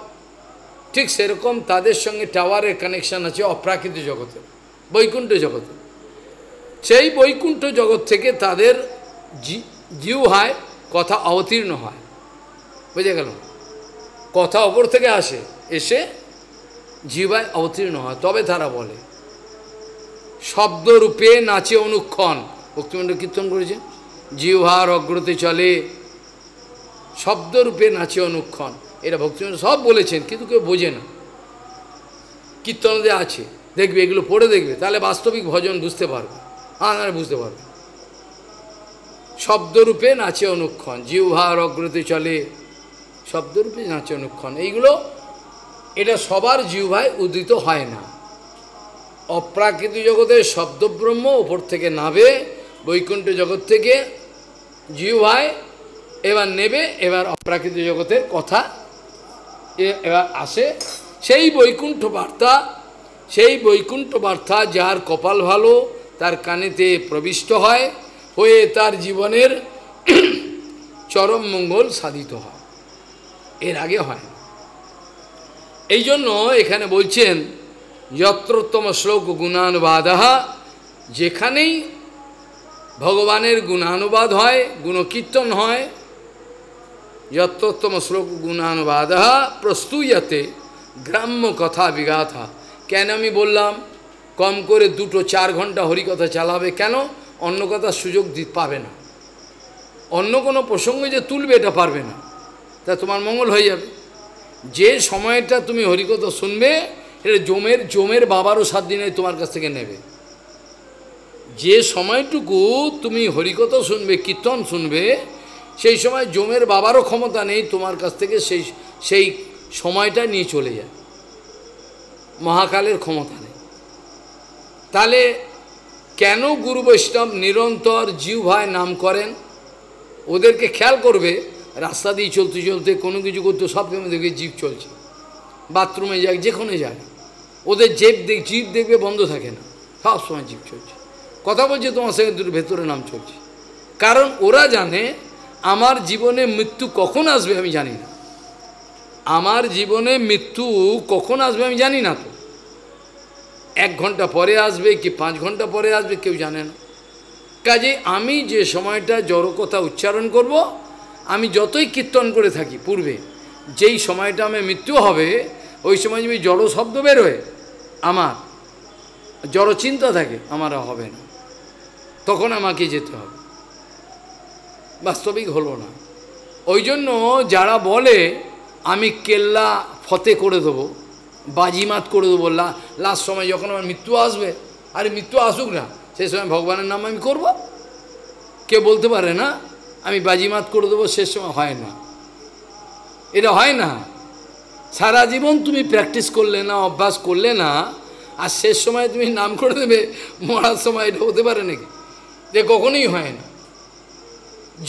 ঠিক সেরকম তাদের সঙ্গে টাওয়ারের কানেকশান আছে অপ্রাকৃত জগতে বৈকুণ্ঠ জগতে সেই বৈকুণ্ঠ জগৎ থেকে তাদের জিউ হয় কথা অবতীর্ণ হয় বুঝে গেল কথা ওপর থেকে আসে এসে জীবায় অবতীর্ণ হয় তবে তারা বলে শব্দরূপে নাচে অনুক্ষণ ভক্তিমণ্ড কীর্তন করেছে জিহার অগ্রতে চলে শব্দরূপে নাচে অনুক্ষণ এটা ভক্তিমণ্ড সব বলেছেন কিন্তু কেউ বোঝে না কীর্তন যে আছে দেখবে এগুলো পড়ে দেখবে তাহলে বাস্তবিক ভজন বুঝতে পারবে আনার হ্যাঁ, বুঝতে পারবে শব্দরূপে নাচে অনুক্ষণ জিহার অগ্রতে চলে শব্দরূপে নাচে অনুক্ষণ এইগুলো এটা সবার জিহ্বায় উদিত হয় না অপ্রাকৃত জগতের শব্দব্রহ্ম ওপর থেকে নাবে বৈকুণ্ঠ জগৎ থেকে জিহ্বায় এবার নেবে এবার অপ্রাকৃত জগতের কথা এবার আসে সেই বৈকুণ্ঠ বার্তা সেই বৈকুণ্ঠ বার্তা যার কপাল ভালো তার কানেতে প্রবিষ্ট হয় হয়ে তার জীবনের চরম মঙ্গল সাধিত হয় এর আগে হয় এই জন্য এখানে বলছেন যত্রোত্তম শ্লোক গুণানুবাদ যেখানেই ভগবানের গুণানুবাদ হয় গুণকীর্তন হয় যত্রোত্তম শ্লোক গুণানুবাদ প্রস্তুয়াতে গ্রাম্য কথা বিগাথা কেন আমি বললাম কম করে দুটো চার ঘন্টা হরিকথা চালাবে কেন অন্য কথা সুযোগ দি পাবে না অন্য কোনো প্রসঙ্গ যে তুলবে এটা পারবে না তা তোমার মঙ্গল হয়ে যাবে যে সময়টা তুমি হরিকথা শুনবে এটা জমের জমের বাবারও সাত দিনে তোমার কাছ থেকে নেবে যে সময়টুকু তুমি হরিকথা শুনবে কীর্তন শুনবে সেই সময় জমের বাবারও ক্ষমতা নেই তোমার কাছ থেকে সেই সেই সময়টা নিয়ে চলে যায় মহাকালের ক্ষমতা নেই তাহলে কেন গুরু বৈষ্ণব নিরন্তর ভাই নাম করেন ওদেরকে খেয়াল করবে রাস্তা দিয়ে চলতে চলতে কোনো কিছু করতে সব কেমন দেখবে জীব চলছে বাথরুমে যাক যেখানে যাক ওদের জেব দেখ জীব দেখবে বন্ধ থাকে না সব সময় জীব চলছে কথা বলছে তোমার সঙ্গে দুটো ভেতরে নাম চলছে কারণ ওরা জানে আমার জীবনে মৃত্যু কখন আসবে আমি জানি না আমার জীবনে মৃত্যু কখন আসবে আমি জানি না তো এক ঘন্টা পরে আসবে কি পাঁচ ঘন্টা পরে আসবে কেউ জানে না কাজে আমি যে সময়টা জড়কথা উচ্চারণ করব আমি যতই কীর্তন করে থাকি পূর্বে যেই সময়টা আমার মৃত্যু হবে ওই সময় যদি জড় শব্দ বেরোয় আমার জড় চিন্তা থাকে আমার হবে না তখন আমাকে যেতে হবে বাস্তবিক হলো না ওই জন্য যারা বলে আমি কেল্লা ফতে করে দেবো বাজিমাত করে দেবো লাস্ট সময় যখন আমার মৃত্যু আসবে আরে মৃত্যু আসুক না সেই সময় ভগবানের নাম আমি করব কে বলতে পারে না আমি বাজিমাত করে দেবো সে সময় হয় না এটা হয় না সারা জীবন তুমি প্র্যাকটিস করলে না অভ্যাস করলে না আর শেষ সময় তুমি নাম করে দেবে মরার সময় এটা হতে পারে নাকি যে কখনোই হয় না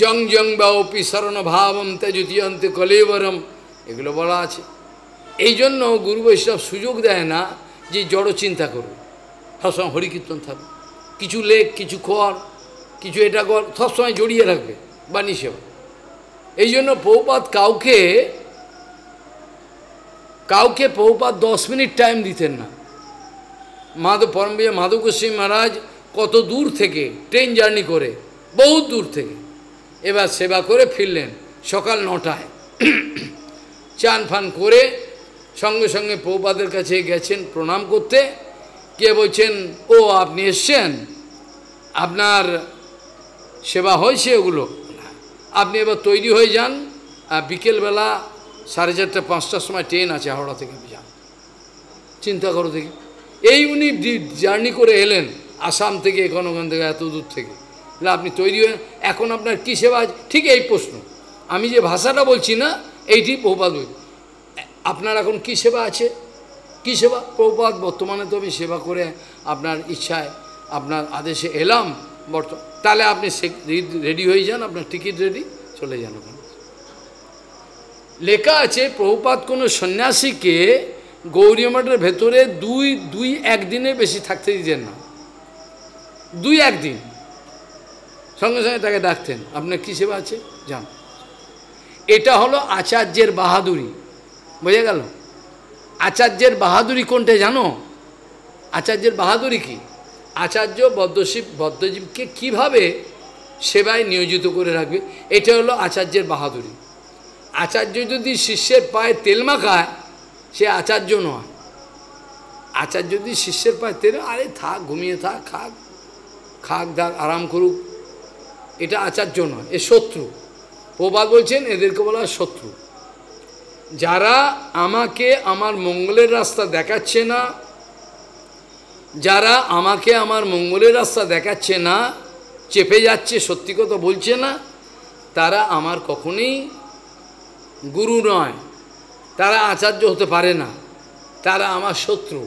জং জং বা অপি শরণ ভাবম তেজুতীয়ন্তে কলেবরম এগুলো বলা আছে এই জন্য গুরু বৈষ্ণব সুযোগ দেয় না যে জড় চিন্তা করো সবসময় হরিকীর্তন থাকবে কিছু লেখ কিছু কর কিছু এটা কর সবসময় জড়িয়ে রাখবে বাণী সেবা এই জন্য পৌপাত কাউকে কাউকে পৌপাত দশ মিনিট টাইম দিতেন না মাধব পরম মাধব গোস্বী মহারাজ কত দূর থেকে ট্রেন জার্নি করে বহু দূর থেকে এবার সেবা করে ফিরলেন সকাল নটায় চান ফান করে সঙ্গে সঙ্গে পৌপাদের কাছে গেছেন প্রণাম করতে কে বলছেন ও আপনি এসছেন আপনার সেবা হয়েছে ওগুলো আপনি এবার তৈরি হয়ে যান বিকেলবেলা সাড়ে চারটে পাঁচটার সময় ট্রেন আছে হাওড়া থেকে যান চিন্তা করো দেখি এই উনি জার্নি করে এলেন আসাম থেকে এখন ওখান থেকে এত দূর থেকে তাহলে আপনি তৈরি হয়ে এখন আপনার কী সেবা আছে ঠিক এই প্রশ্ন আমি যে ভাষাটা বলছি না এইটি প্রপাত আপনার এখন কী সেবা আছে কী সেবা প্রপাত বর্তমানে তো আমি সেবা করে আপনার ইচ্ছায় আপনার আদেশে এলাম বর্তমান তাহলে আপনি রেডি হয়ে যান আপনার টিকিট রেডি চলে যান ওখানে লেখা আছে প্রভুপাত কোনো সন্ন্যাসীকে গৌরী মঠের ভেতরে দুই দুই একদিনে বেশি থাকতে দিতেন না দুই একদিন সঙ্গে সঙ্গে তাকে ডাকতেন আপনার কী সেবা আছে যান এটা হলো আচার্যের বাহাদুরি বোঝা গেল আচার্যের বাহাদুরি কোনটা জানো আচার্যের বাহাদুরি কী আচার্য বদ্ধশিব বদ্ধজীবকে কিভাবে সেবায় নিয়োজিত করে রাখবে এটা হলো আচার্যের বাহাদুরি আচার্য যদি শিষ্যের পায়ে তেল মাখায় সে আচার্য নয় আচার্য যদি শিষ্যের পায়ে তেল আরে থাক ঘুমিয়ে থাক খাক খাক দাক আরাম করুক এটা আচার্য নয় এ শত্রু প্রবাদ বলছেন এদেরকে বলা শত্রু যারা আমাকে আমার মঙ্গলের রাস্তা দেখাচ্ছে না যারা আমাকে আমার মঙ্গলের রাস্তা দেখাচ্ছে না চেপে যাচ্ছে সত্যি কথা বলছে না তারা আমার কখনোই গুরু নয় তারা আচার্য হতে পারে না তারা আমার শত্রু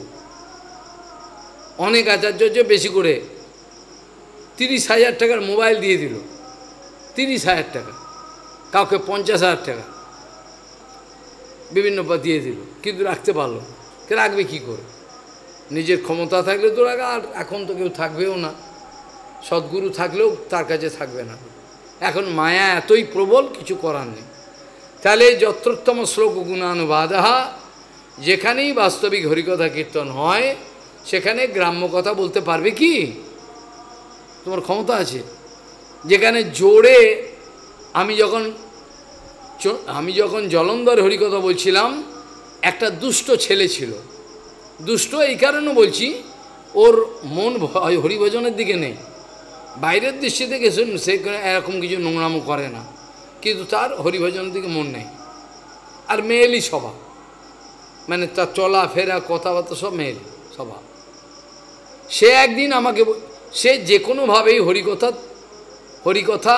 অনেক আচার্য যে বেশি করে তিরিশ হাজার টাকার মোবাইল দিয়ে দিল তিরিশ হাজার টাকা কাউকে পঞ্চাশ হাজার টাকা বিভিন্ন দিয়ে দিল কিন্তু রাখতে পারলো রাখবে কী করে নিজের ক্ষমতা থাকলে তো রাখা আর এখন তো কেউ থাকবেও না সদ্গুরু থাকলেও তার কাছে থাকবে না এখন মায়া এতই প্রবল কিছু করার নেই তাহলে যত্রোত্তম শ্লোক গুণানুবাদাহা যেখানেই বাস্তবিক হরিকথা কীর্তন হয় সেখানে গ্রাম্য কথা বলতে পারবে কি তোমার ক্ষমতা আছে যেখানে জোরে আমি যখন আমি যখন জলন্ধর হরিকথা বলছিলাম একটা দুষ্ট ছেলে ছিল দুষ্ট এই কারণে বলছি ওর মন হরিভজনের দিকে নেই বাইরের দৃষ্টি থেকে সে এরকম কিছু নোংরামো করে না কিন্তু তার হরিভজনের দিকে মন নেই আর মেয়েলি স্বভাব মানে তার চলাফেরা কথাবার্তা সব মেয়েলি স্বভাব সে একদিন আমাকে সে যে কোনোভাবেই হরিকথা হরিকথা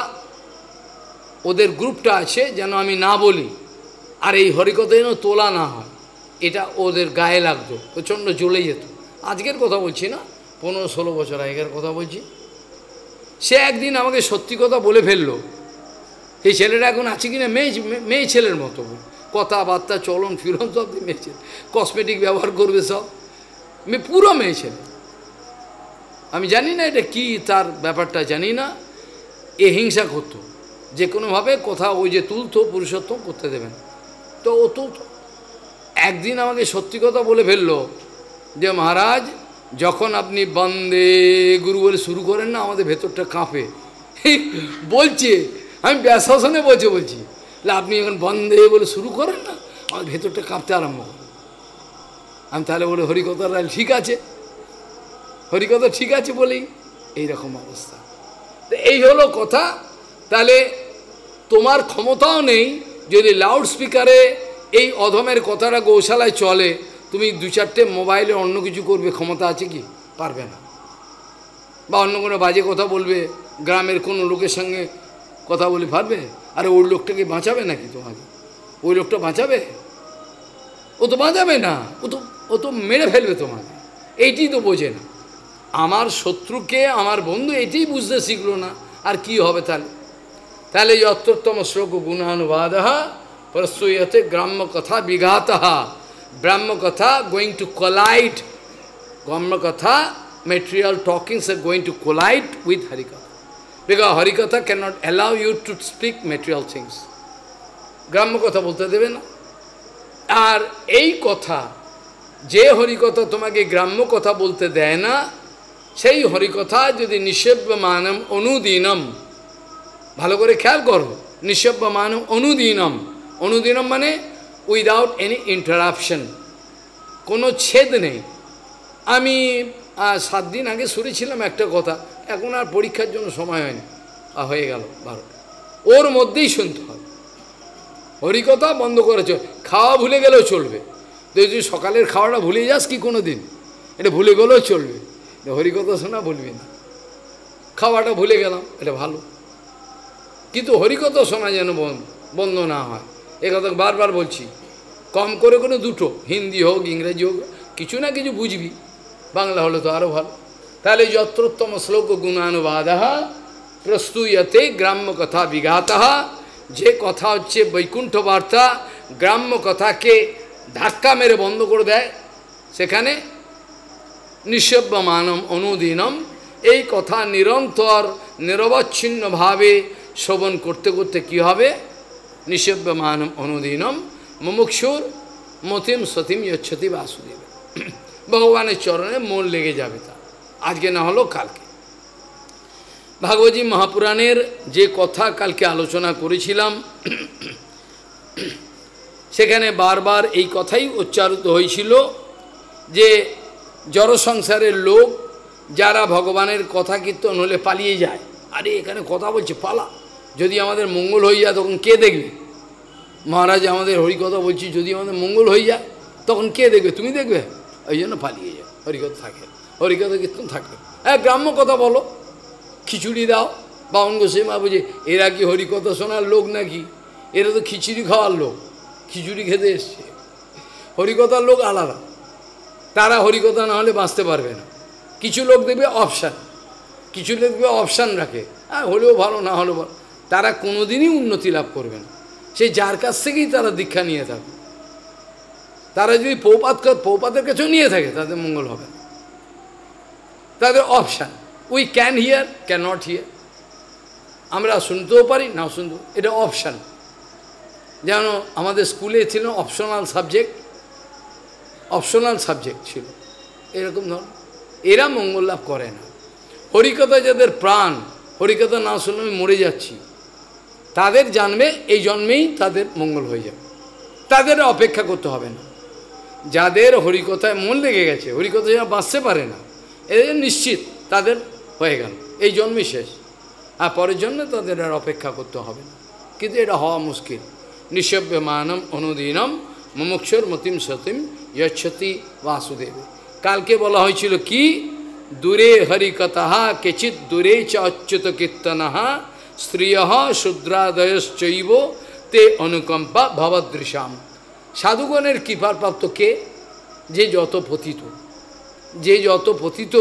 ওদের গ্রুপটা আছে যেন আমি না বলি আর এই হরিকথা যেন তোলা না হয় এটা ওদের গায়ে লাগতো প্রচণ্ড জ্বলে যেত আজকের কথা বলছি না পনেরো ষোলো বছর আগের কথা বলছি সে একদিন আমাকে সত্যি কথা বলে ফেললো এই ছেলেটা এখন আছে কি না মেয়ে মেয়ে ছেলের মতো কথাবার্তা চলন ফিরন সব মেয়ে ছেলে কসমেটিক ব্যবহার করবে সব মেয়ে পুরো মেয়ে ছেলে আমি জানি না এটা কি তার ব্যাপারটা জানি না এ হিংসা করতো যে কোনোভাবে কথা ওই যে তুলতো পুরুষত্ব করতে দেবেন তো ও তুলতো একদিন আমাকে সত্যি কথা বলে ফেললো যে মহারাজ যখন আপনি বন্দে গুরু বলে শুরু করেন না আমাদের ভেতরটা কাঁপে বলছে আমি ব্যাসনে বলছে বলছি আপনি এখন বন্দে বলে শুরু করেন না আমার ভেতরটা কাঁপতে আরম্ভ আমি তাহলে বলে হরিকথা ঠিক আছে হরিকথা ঠিক আছে বলেই এইরকম অবস্থা তো এই হলো কথা তাহলে তোমার ক্ষমতাও নেই যদি লাউড স্পিকারে এই অধমের কথাটা গৌশালায় চলে তুমি দু চারটে মোবাইলে অন্য কিছু করবে ক্ষমতা আছে কি পারবে না বা অন্য কোনো বাজে কথা বলবে গ্রামের কোনো লোকের সঙ্গে কথা বলে পারবে আরে ওই লোকটাকে বাঁচাবে নাকি তোমাকে ওই লোকটা বাঁচাবে ও তো বাঁচাবে না ও তো ও তো মেরে ফেলবে তোমাকে এইটি তো বোঝে না আমার শত্রুকে আমার বন্ধু এটাই বুঝতে শিখলো না আর কি হবে তাহলে তাহলে যত্তরতম শ্লোক গুণানুবাদ প্রশ্রয়তে গ্রাম্য কথা বিঘাত ব্রাহ্ম কথা গোয়িং টু কোলাইট গ্রাম্য কথা material talkings a going to collide with Harikatha because Harikatha not allow you to speak material things গ্রাম্য কথা বলতে দেবে না আর এই কথা যে হরিকথা তোমাকে গ্রাম্য কথা বলতে দেয় না সেই হরিকথা যদি নিষেব্য মানম অনুদিনম ভালো করে খেয়াল করো নিষেব্য মানম অনুদিনম অনুদিনম মানে উইদাউট এনি ইন্টারাপশন কোনো ছেদ নেই আমি সাত দিন আগে শুনেছিলাম একটা কথা এখন আর পরীক্ষার জন্য সময় হয়নি হয়ে গেল ভালো ওর মধ্যেই শুনতে হবে হরিকথা বন্ধ করে চল খাওয়া ভুলে গেলেও চলবে তুই যদি সকালের খাওয়াটা ভুলে যাস কি কোনো দিন এটা ভুলে গেলেও চলবে হরিকথা শোনা ভুলবি না খাওয়াটা ভুলে গেলাম এটা ভালো কিন্তু হরিকথা শোনা যেন বন্ধ না হয় এ কথা বারবার বলছি কম করে কোনো দুটো হিন্দি হোক ইংরেজি হোক কিছু না কিছু বুঝবি বাংলা হলে তো আরও ভালো তাহলে যত্রোত্তম শ্লোক গুণানুবাদ প্রস্তুয়তে গ্রাম্য কথা বিঘাত যে কথা হচ্ছে বৈকুণ্ঠ বার্তা গ্রাম্য কথাকে ধাক্কা মেরে বন্ধ করে দেয় সেখানে মানম অনুদিনম এই কথা নিরন্তর নিরবচ্ছিন্নভাবে শ্রবণ করতে করতে কি হবে নিষেব্যমানম অনুদিনম মুমুক্ষুর মতিম সতিম ইচ্ছতি বাসুদেব ভগবানের চরণে মন লেগে যাবে তা আজকে না হলো কালকে ভাগবতী মহাপুরাণের যে কথা কালকে আলোচনা করেছিলাম সেখানে বারবার এই কথাই উচ্চারিত হয়েছিল যে জড় সংসারের লোক যারা ভগবানের কথা কীর্তন হলে পালিয়ে যায় আরে এখানে কথা বলছে পালা যদি আমাদের মঙ্গল হয়ে যায় তখন কে দেখবে মহারাজ আমাদের হরিকথা বলছি যদি আমাদের মঙ্গল হয়ে যায় তখন কে দেখবে তুমি দেখবে ওই জন্য পালিয়ে যাও হরিকথা থাকে হরিকথা কীর্তন থাকে হ্যাঁ গ্রাম্য কথা বলো খিচুড়ি দাও বা অন্য সেমা বুঝে এরা কি হরিকথা শোনার লোক নাকি এরা তো খিচুড়ি খাওয়ার লোক খিচুড়ি খেতে এসছে হরিকথার লোক আলাদা তারা হরিকথা না হলে বাঁচতে পারবে না কিছু লোক দেখবে অপশান কিছু লোক দেখবে অপশান রাখে হ্যাঁ হলেও ভালো না হলেও ভালো তারা কোনোদিনই উন্নতি লাভ করবে না সেই যার কাছ থেকেই তারা দীক্ষা নিয়ে থাকে তারা যদি পৌপাত পৌপাতের কাছেও নিয়ে থাকে তাদের মঙ্গল হবে তাদের option we can hear can not hear আমরা শুনতেও পারি না শুনতেও এটা অপশান যেন আমাদের স্কুলে ছিল অপশনাল সাবজেক্ট অপশনাল সাবজেক্ট ছিল এরকম ধর এরা মঙ্গল লাভ করে না হরিকথা যাদের প্রাণ হরিকথা না শুনলে আমি মরে যাচ্ছি তাদের জানবে এই জন্মেই তাদের মঙ্গল হয়ে যাবে তাদের অপেক্ষা করতে হবে না যাদের হরিকথায় মন লেগে গেছে হরিকথা যারা বাঁচতে পারে না এদের নিশ্চিত তাদের হয়ে গেল এই জন্মই শেষ আর পরের জন্য তাদের আর অপেক্ষা করতে হবে না কিন্তু এটা হওয়া মুশকিল নিঃসভ্য মানম অনুদিনম মুমুক্ষর মতিম সতিম যচ্ছতি বাসুদেব কালকে বলা হয়েছিল কি দূরে হরিকথা কেচিত দূরে চ অচ্যুত কীর্তনাহা স্ত্রিয় শূদ্রাদয়শ্চৈব তে অনুকম্পা ভবদৃশাম সাধুগণের কৃপার কে যে যত পতিত যে যত পতিত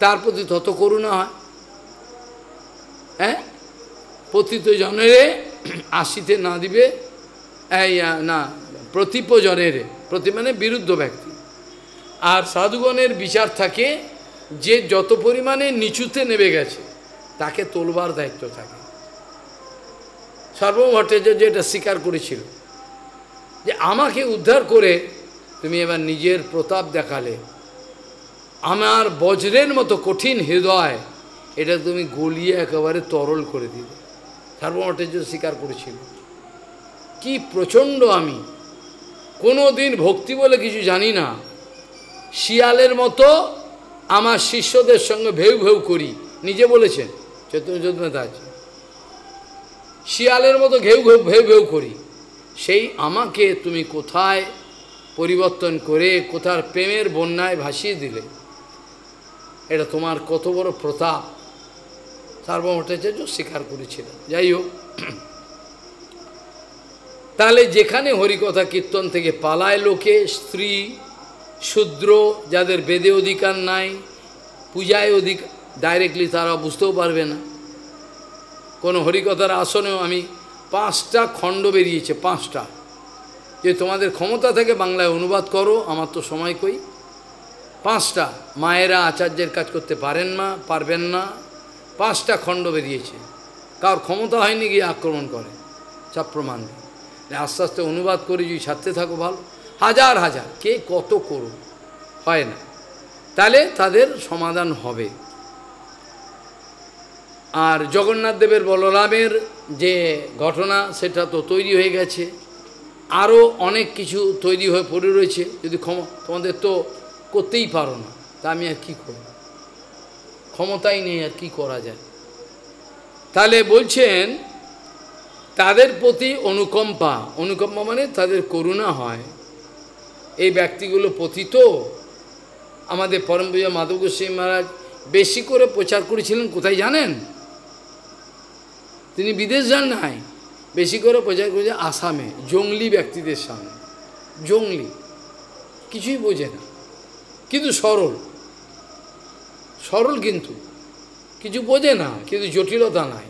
তার প্রতি তত করুণা হয় হ্যাঁ পতিত জনেরে আশিতে না দিবে এই না প্রতিপ জনের প্রতি মানে বিরুদ্ধ ব্যক্তি আর সাধুগণের বিচার থাকে যে যত পরিমাণে নিচুতে নেমে গেছে তাকে তোলবার দায়িত্ব থাকে সর্বভট্টাচার্য এটা স্বীকার করেছিল যে আমাকে উদ্ধার করে তুমি এবার নিজের প্রতাপ দেখালে আমার বজ্রের মতো কঠিন হৃদয় এটা তুমি গলিয়ে একেবারে তরল করে দিলে সর্বভট্টাচার্য স্বীকার করেছিল কি প্রচণ্ড আমি কোনো দিন ভক্তি বলে কিছু জানি না শিয়ালের মতো আমার শিষ্যদের সঙ্গে ভেউ ভেউ করি নিজে বলেছেন চৈতন্য আছে শিয়ালের মতো ঘেউ ঘেউ ঘেউ ঘেউ করি সেই আমাকে তুমি কোথায় পরিবর্তন করে কোথার প্রেমের বন্যায় ভাসিয়ে দিলে এটা তোমার কত বড় প্রতাপ সার্বভট্টাচার্য স্বীকার করেছিলেন যাই হোক তাহলে যেখানে হরিকথা কীর্তন থেকে পালায় লোকে স্ত্রী শূদ্র যাদের বেদে অধিকার নাই পূজায় অধিকার ডাইরেক্টলি তারা বুঝতেও পারবে না কোনো হরিকথার আসনেও আমি পাঁচটা খণ্ড বেরিয়েছে পাঁচটা যে তোমাদের ক্ষমতা থেকে বাংলায় অনুবাদ করো আমার তো সময় কই পাঁচটা মায়েরা আচার্যের কাজ করতে পারেন না পারবেন না পাঁচটা খণ্ড বেরিয়েছে কার ক্ষমতা হয়নি গিয়ে আক্রমণ করে চাপ প্রমাণ আস্তে আস্তে অনুবাদ করে যদি ছাড়তে থাকো ভালো হাজার হাজার কে কত করুন হয় না তাহলে তাদের সমাধান হবে আর জগন্নাথ দেবের বলরামের যে ঘটনা সেটা তো তৈরি হয়ে গেছে আরও অনেক কিছু তৈরি হয়ে পড়ে রয়েছে যদি ক্ষম তোমাদের তো করতেই পারো না তা আমি আর কী করব ক্ষমতাই নেই আর কী করা যায় তাহলে বলছেন তাদের প্রতি অনুকম্পা অনুকম্পা মানে তাদের করুণা হয় এই ব্যক্তিগুলো পতিত আমাদের পরম পূজা মাধব গোস্বামী মহারাজ বেশি করে প্রচার করেছিলেন কোথায় জানেন তিনি বিদেশ যান নাই বেশি করে প্রচার করছে আসামে জঙ্গলি ব্যক্তিদের সামনে জঙ্গলি কিছুই বোঝে না কিন্তু সরল সরল কিন্তু কিছু বোঝে না কিন্তু জটিলতা নাই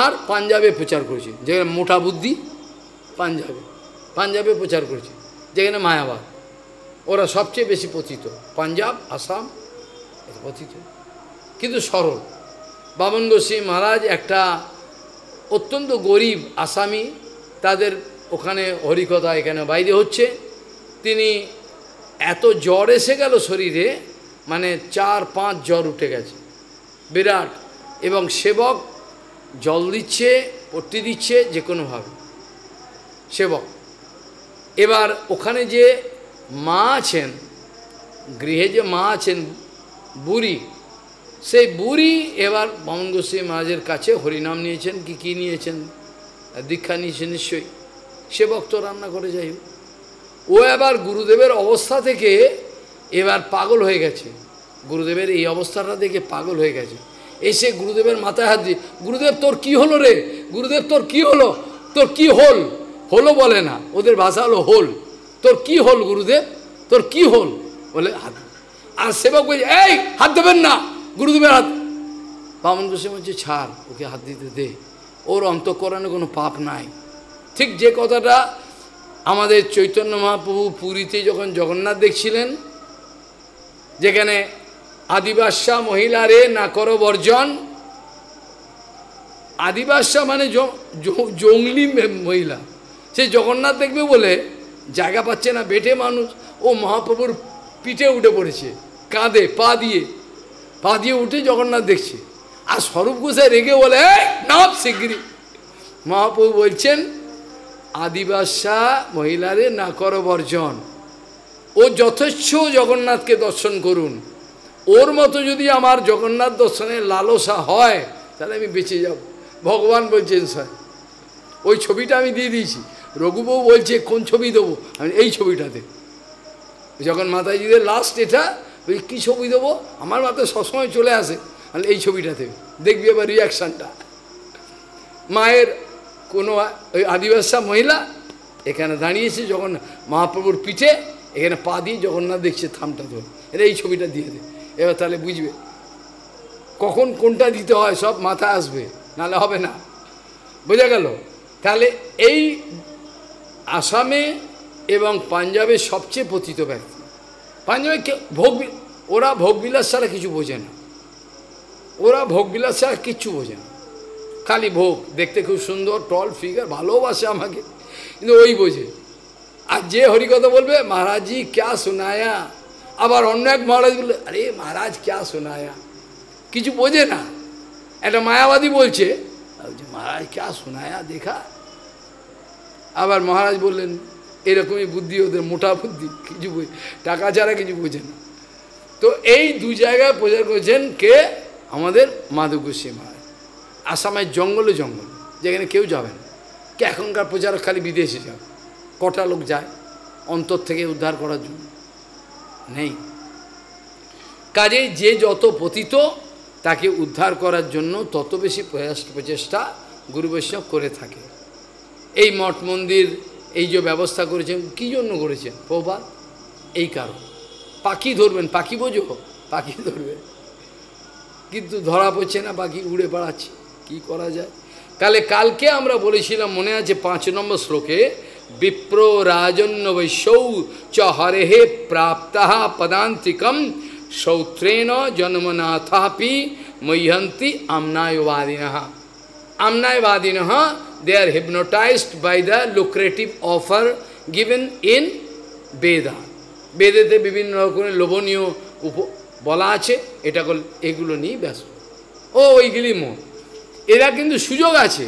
আর পাঞ্জাবে প্রচার করছে যেখানে মোটা বুদ্ধি পাঞ্জাবে পাঞ্জাবে প্রচার করছে যেখানে মায়াবাদ ওরা সবচেয়ে বেশি পতিত পাঞ্জাব আসাম পতিত কিন্তু সরল বামন গোস্বী মহারাজ একটা অত্যন্ত গরিব আসামি তাদের ওখানে হরিকথা এখানে বাইরে হচ্ছে তিনি এত জ্বর এসে গেল শরীরে মানে চার পাঁচ জ্বর উঠে গেছে বিরাট এবং সেবক জল দিচ্ছে পট্টি দিচ্ছে যে কোনোভাবে সেবক এবার ওখানে যে মা আছেন গৃহে যে মা আছেন বুড়ি সেই বুড়ি এবার বমন গোস্বামী মহারাজের কাছে হরিনাম নিয়েছেন কি কি নিয়েছেন দীক্ষা নিয়েছেন নিশ্চয়ই সে ভক্ত রান্না করে যাই ও এবার গুরুদেবের অবস্থা থেকে এবার পাগল হয়ে গেছে গুরুদেবের এই অবস্থাটা দেখে পাগল হয়ে গেছে এসে গুরুদেবের মাথায় হাত দিয়ে গুরুদেব তোর কি হলো রে গুরুদেব তোর কি হলো তোর কি হল হলো বলে না ওদের ভাষা হলো হোল তোর কি হল গুরুদেব তোর কি হল বলে হাত আর সেবক বলছে এই হাত দেবেন না গুরুদেবের হাত বামন গোস্বামী বলছে ছাড় ওকে হাত দিতে দে ওর অন্তঃকরণে কোনো পাপ নাই ঠিক যে কথাটা আমাদের চৈতন্য মহাপ্রভু পুরীতে যখন জগন্নাথ দেখছিলেন যেখানে আদিবাসা মহিলারে না করো বর্জন আদিবাসা মানে জঙ্গলি মহিলা সে জগন্নাথ দেখবে বলে জায়গা পাচ্ছে না বেটে মানুষ ও মহাপ্রভুর পিঠে উঠে পড়েছে কাঁধে পা দিয়ে পা দিয়ে উঠে জগন্নাথ দেখছে আর স্বরূপ গোসাই রেগে বলে নাপ শিগগিরি মহাপ্রভু বলছেন আদিবাসা মহিলারে না কর বর্জন ও যথেচ্ছ জগন্নাথকে দর্শন করুন ওর মতো যদি আমার জগন্নাথ দর্শনের লালসা হয় তাহলে আমি বেঁচে যাব ভগবান বলছেন স্যার ওই ছবিটা আমি দিয়ে দিয়েছি রঘুবাবু বলছে কোন ছবি দেবো আমি এই ছবিটাতে যখন মাতাজিদের লাস্ট এটা ওই কী ছবি দেবো আমার মাথায় সবসময় চলে আসে মানে এই ছবিটা থেকে দেখবি এবার রিয়াকশানটা মায়ের কোনো ওই আদিবাসী মহিলা এখানে দাঁড়িয়েছে যখন মহাপ্রভুর পিঠে এখানে পা দিয়ে জগন্নাথ দেখছে থামটা ধরে এটা এই ছবিটা দিয়ে দে এবার তাহলে বুঝবে কখন কোনটা দিতে হয় সব মাথা আসবে নালে হবে না বোঝা গেল তাহলে এই আসামে এবং পাঞ্জাবে সবচেয়ে পতিত ব্যক্তি পাঞ্জাবে কেউ ভোগ ওরা ভোগবিলাস ছাড়া কিছু বোঝে না ওরা ভোগবিলাস ছাড়া কিচ্ছু বোঝে না খালি ভোগ দেখতে খুব সুন্দর টল ফিগার ভালোবাসে আমাকে কিন্তু ওই বোঝে আর যে হরিকথা বলবে মহারাজি ক্যা শোনায়া আবার অন্য এক মহারাজ বললে আরে মহারাজ ক্যা শোনায়া কিছু বোঝে না একটা মায়াবাদী বলছে মহারাজ ক্যা শোনায়া দেখা আবার মহারাজ বললেন এরকমই বুদ্ধি ওদের মোটা বুদ্ধি কিছু বোঝে টাকা ছাড়া কিছু বোঝে না তো এই দু জায়গায় পূজা করেছেন কে আমাদের মাধুগুসি মহারাজ আসামের জঙ্গলে জঙ্গল যেখানে কেউ যাবে না কে এখনকার প্রচারক খালি বিদেশে যাবে কটা লোক যায় অন্তর থেকে উদ্ধার করার জন্য নেই কাজে যে যত পতিত তাকে উদ্ধার করার জন্য তত বেশি প্রয়াস প্রচেষ্টা গুরু বৈষ্ণব করে থাকে এই মঠ মন্দির এই যে ব্যবস্থা করেছেন কী জন্য করেছেন প্রবাদ এই কারণ পাকি ধরবেন পাকি বুঝো পাকি ধরবে কিন্তু ধরা পোছেনা বাকি উড়ে বেড়াস কি করা যায় কালে কালকে আমরা বলেছিলাম মনে আছে পাঁচ নম্বর শ্লোকে বিপ্রো রাজন্য বৈশৌ চহরে প্রাপ্তঃ পদাান্তিকমৌত্রেণ জন্মনা ถา পি মৈহন্তী Amnayavadinah Amnayavadinah they are hypnotized by the lucrative offer given in Veda বেদেতে বিভিন্ন রকমের লোভনীয় উপ বলা আছে এটা এগুলো নিয়ে ব্যস্ত ও ওইগুলি মন এরা কিন্তু সুযোগ আছে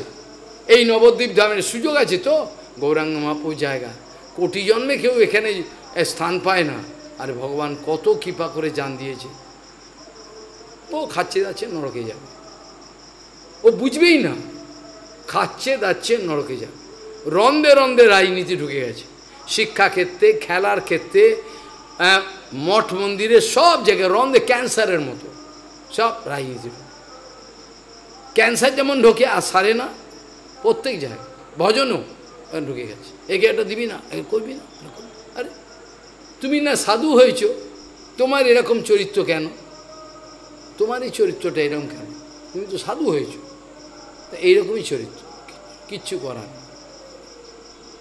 এই নবদ্বীপ ধামের সুযোগ আছে তো গৌরাঙ্গ মাপু জায়গা কোটি জন্মে কেউ এখানে স্থান পায় না আর ভগবান কত কৃপা করে জান দিয়েছে ও খাচ্ছে যাচ্ছে নরকে যাবে ও বুঝবেই না খাচ্ছে দাচ্ছে নরকে যাবে রন্দে রন্দে রাজনীতি ঢুকে গেছে শিক্ষাক্ষেত্রে খেলার ক্ষেত্রে মঠ মন্দিরে সব জায়গায় রন্ধে ক্যান্সারের মতো সব রাহিয়ে যাবে ক্যান্সার যেমন ঢোকে আর সারে না প্রত্যেক জায়গায় ভজনও ঢুকে গেছে একে একটা দিবি না একে করবি না আরে তুমি না সাধু হয়েছ তোমার এরকম চরিত্র কেন তোমার এই চরিত্রটা এরকম কেন তুমি তো সাধু হয়েছ এইরকমই চরিত্র কিচ্ছু করার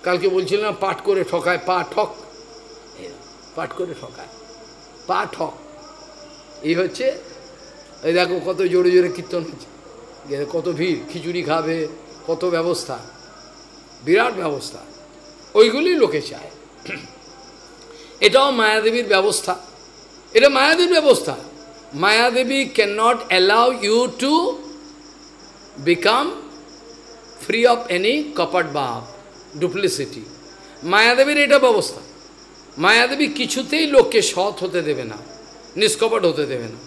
কালকে বলছিলাম পাঠ করে ঠকায় পা ঠক পাঠ করে ঠকায় পা ঠক এই হচ্ছে এই দেখো কত জোরে জোরে কীর্তন হচ্ছে কত ভিড় খিচুড়ি খাবে কত ব্যবস্থা বিরাট ব্যবস্থা ওইগুলি লোকে চায় এটাও মায়াদেবীর ব্যবস্থা এটা মায়াদেবীর ব্যবস্থা Mayadevi can not allow you to become free of any কপাট বাপ ডুপ্লিসিটি মায়াদেবীর এটা ব্যবস্থা মায়াদেবী কিছুতেই লোককে সৎ হতে দেবে না নিষ্কপট হতে দেবে না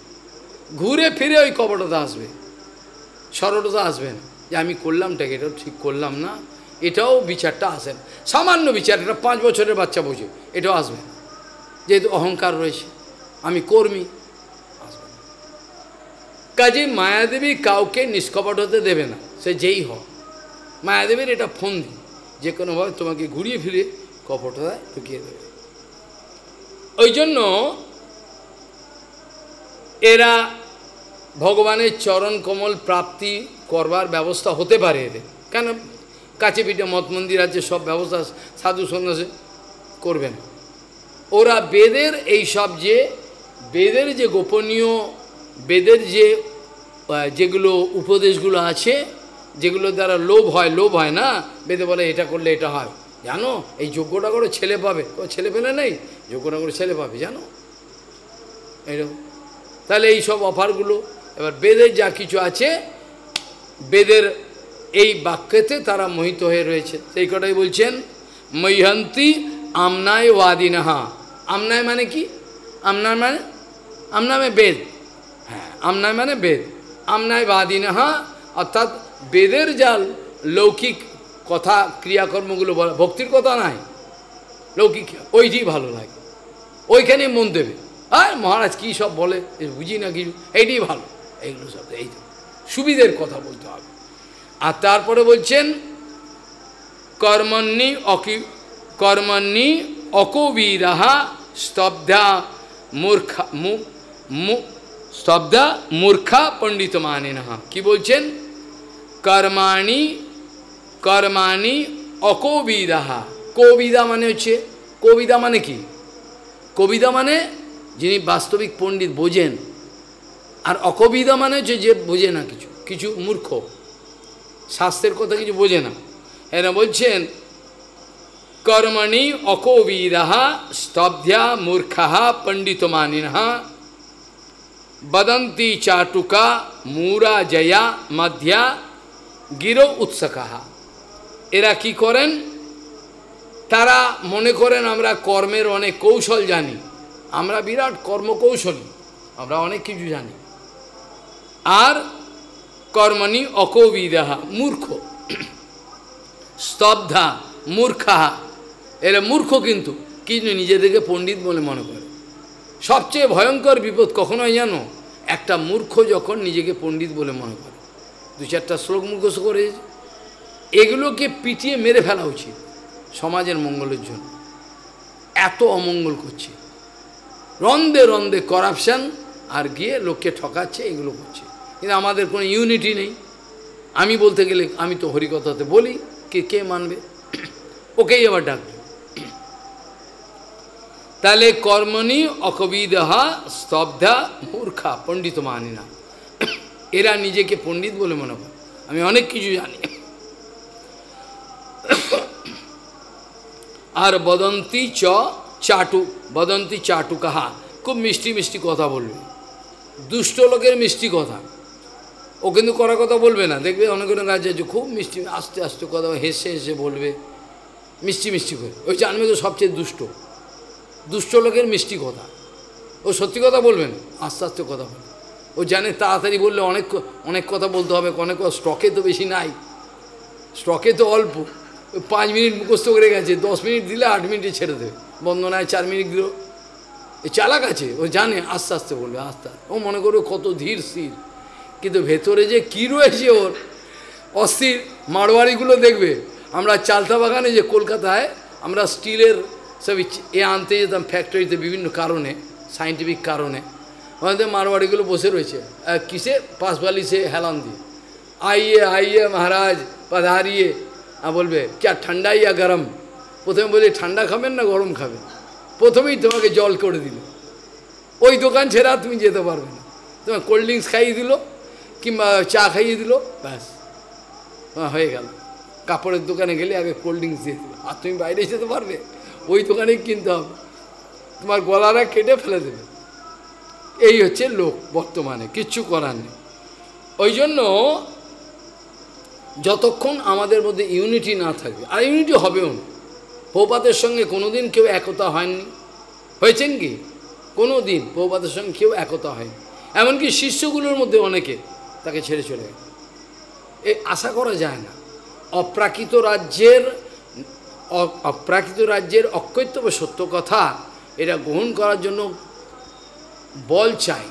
ঘুরে ফিরে ওই কপটতা আসবে সরলতা আসবে না যে আমি করলামটাকে এটাও ঠিক করলাম না এটাও বিচারটা আসে না সামান্য বিচার এটা পাঁচ বছরের বাচ্চা বোঝে এটাও আসবে না যেহেতু অহংকার রয়েছে আমি কর্মী আসবে কাজে মায়াদেবী কাউকে নিষ্কপট হতে দেবে না সে যেই হোক মায়াদেবীর এটা ফোন দিন যে কোনোভাবে তোমাকে ঘুরিয়ে ফিরে কপটতায় ঢুকিয়ে দেবে ওই জন্য এরা ভগবানের চরণ কমল প্রাপ্তি করবার ব্যবস্থা হতে পারে এদের কেন কাছে পিঠে মত মন্দির আছে সব ব্যবস্থা সাধু সন্ন্যাসে করবেন ওরা বেদের এই সব যে বেদের যে গোপনীয় বেদের যে যেগুলো উপদেশগুলো আছে যেগুলো দ্বারা লোভ হয় লোভ হয় না বেদে বলে এটা করলে এটা হয় জানো এই যোগ্যটা করে ছেলে পাবে ও ছেলে পেলে নেই যোগ্যটা করে ছেলে পাবে জানো এরকম তাহলে এই সব অফারগুলো এবার বেদের যা কিছু আছে বেদের এই বাক্যেতে তারা মোহিত হয়ে রয়েছে সেই কথাই বলছেন মহিহান্তি আমনায় ওয়াদিনাহা আমনায় মানে কি আমনার মানে আমনামে মানে বেদ হ্যাঁ আমনায় মানে বেদ আমনায় বাদিনাহা অর্থাৎ বেদের জাল লৌকিক কথা ক্রিয়াকর্মগুলো বলা ভক্তির কথা নাই লৌকিক ওইটি ভালো লাগে ওইখানেই মন দেবে আর মহারাজ কী সব বলে বুঝি না কিছু এইটি ভালো এইগুলো সব এই সুবিধের কথা বলতে হবে আর তারপরে বলছেন কর্মণ্যি অকি কর্মণ্যি অকবিরাহা স্তব্ধা মূর্খা স্তব্ধা মূর্খা পণ্ডিত না কি বলছেন कर्माणि कर्माणि अकोविदा कोविदा माने हे कोविदा माने कि कोविदा माने जिन वास्तविक पंडित बोझ और अकोविदा मान जे बोझे कि मूर्ख शास्त्र कथा कि बोझे हेना बोल कर्मणि अकोविदा स्तभ्या मूर्खा पंडित मानिना बदंती चाटुका मूरा जया मध्या গির উৎসাকাহা এরা কি করেন তারা মনে করেন আমরা কর্মের অনেক কৌশল জানি আমরা বিরাট কর্মকৌশলী আমরা অনেক কিছু জানি আর কর্মণি অকবিদাহা মূর্খ স্তব্ধা মূর্খাহা এরা মূর্খ কিন্তু কিন্তু নিজেদেরকে পণ্ডিত বলে মনে করে সবচেয়ে ভয়ঙ্কর বিপদ কখনোই জানো একটা মূর্খ যখন নিজেকে পণ্ডিত বলে মনে করে দু চারটা শ্লোক মুখস্থ করে এগুলোকে পিটিয়ে মেরে ফেলা উচিত সমাজের মঙ্গলের জন্য এত অমঙ্গল করছে রন্দে রন্দে করাপশান আর গিয়ে লোককে ঠকাচ্ছে এগুলো করছে কিন্তু আমাদের কোনো ইউনিটি নেই আমি বলতে গেলে আমি তো হরিকথাতে বলি কে কে মানবে ওকেই আবার ডাকবে তাহলে কর্মণি অকবিদহা স্তব্ধা মূর্খা পণ্ডিত মানি না এরা নিজেকে পণ্ডিত বলে মনে করে আমি অনেক কিছু জানি আর বদন্তি চ চাটু বদন্তি চাটু কাহা খুব মিষ্টি মিষ্টি কথা বলবে দুষ্ট লোকের মিষ্টি কথা ও কিন্তু করা কথা বলবে না দেখবে অনেক অনেক আছে যে খুব মিষ্টি আস্তে আস্তে কথা হেসে হেসে বলবে মিষ্টি মিষ্টি করে ওই জানবে তো সবচেয়ে দুষ্ট দুষ্ট লোকের মিষ্টি কথা ও সত্যি কথা বলবেন আস্তে আস্তে কথা বলবে ও জানে তাড়াতাড়ি বললে অনেক অনেক কথা বলতে হবে অনেক স্টকে তো বেশি নাই স্টকে তো অল্প পাঁচ মিনিট মুখস্থ করে গেছে দশ মিনিট দিলে আট মিনিটে ছেড়ে দেবে বন্দনায় চার মিনিট দিল এ চালাক আছে ও জানে আস্তে আস্তে বলবে আস্তে ও মনে করবে কত ধীর স্থির কিন্তু ভেতরে যে কি রয়েছে ওর অস্থির মারোয়ারিগুলো দেখবে আমরা চালতা বাগানে যে কলকাতায় আমরা স্টিলের সব এ আনতে যেতাম ফ্যাক্টরিতে বিভিন্ন কারণে সাইন্টিফিক কারণে ওখানে মারোয়াড়িগুলো বসে রয়েছে কিসে পাশবালি সে হেলান দিয়ে আইয়ে আইয়ে মহারাজ পাধারিয়ে বলবে ক্যা ঠান্ডা ইয়া গরম প্রথমে বলি ঠান্ডা খাবেন না গরম খাবেন প্রথমেই তোমাকে জল করে দিল ওই দোকান ছেড়া তুমি যেতে পারবে না তোমার কোল্ড ড্রিঙ্কস খাইয়ে দিল কিংবা চা খাইয়ে দিল ব্যাস হয়ে গেল কাপড়ের দোকানে গেলে আগে কোল্ড ড্রিঙ্কস দিয়ে দিল আর তুমি বাইরে যেতে পারবে ওই দোকানেই কিনতে হবে তোমার গলারা কেটে ফেলে দেবে এই হচ্ছে লোক বর্তমানে কিচ্ছু করার নেই ওই জন্য যতক্ষণ আমাদের মধ্যে ইউনিটি না থাকবে আর ইউনিটি হবেও না পৌপাতের সঙ্গে কোনো দিন কেউ একতা হয়নি হয়েছেন কি কোনো দিন পৌপাতের সঙ্গে কেউ একতা হয়নি এমনকি শিষ্যগুলোর মধ্যে অনেকে তাকে ছেড়ে চলে এ আশা করা যায় না অপ্রাকৃত রাজ্যের অপ্রাকৃত রাজ্যের অকৈত্যব সত্য কথা এটা গ্রহণ করার জন্য বল চাই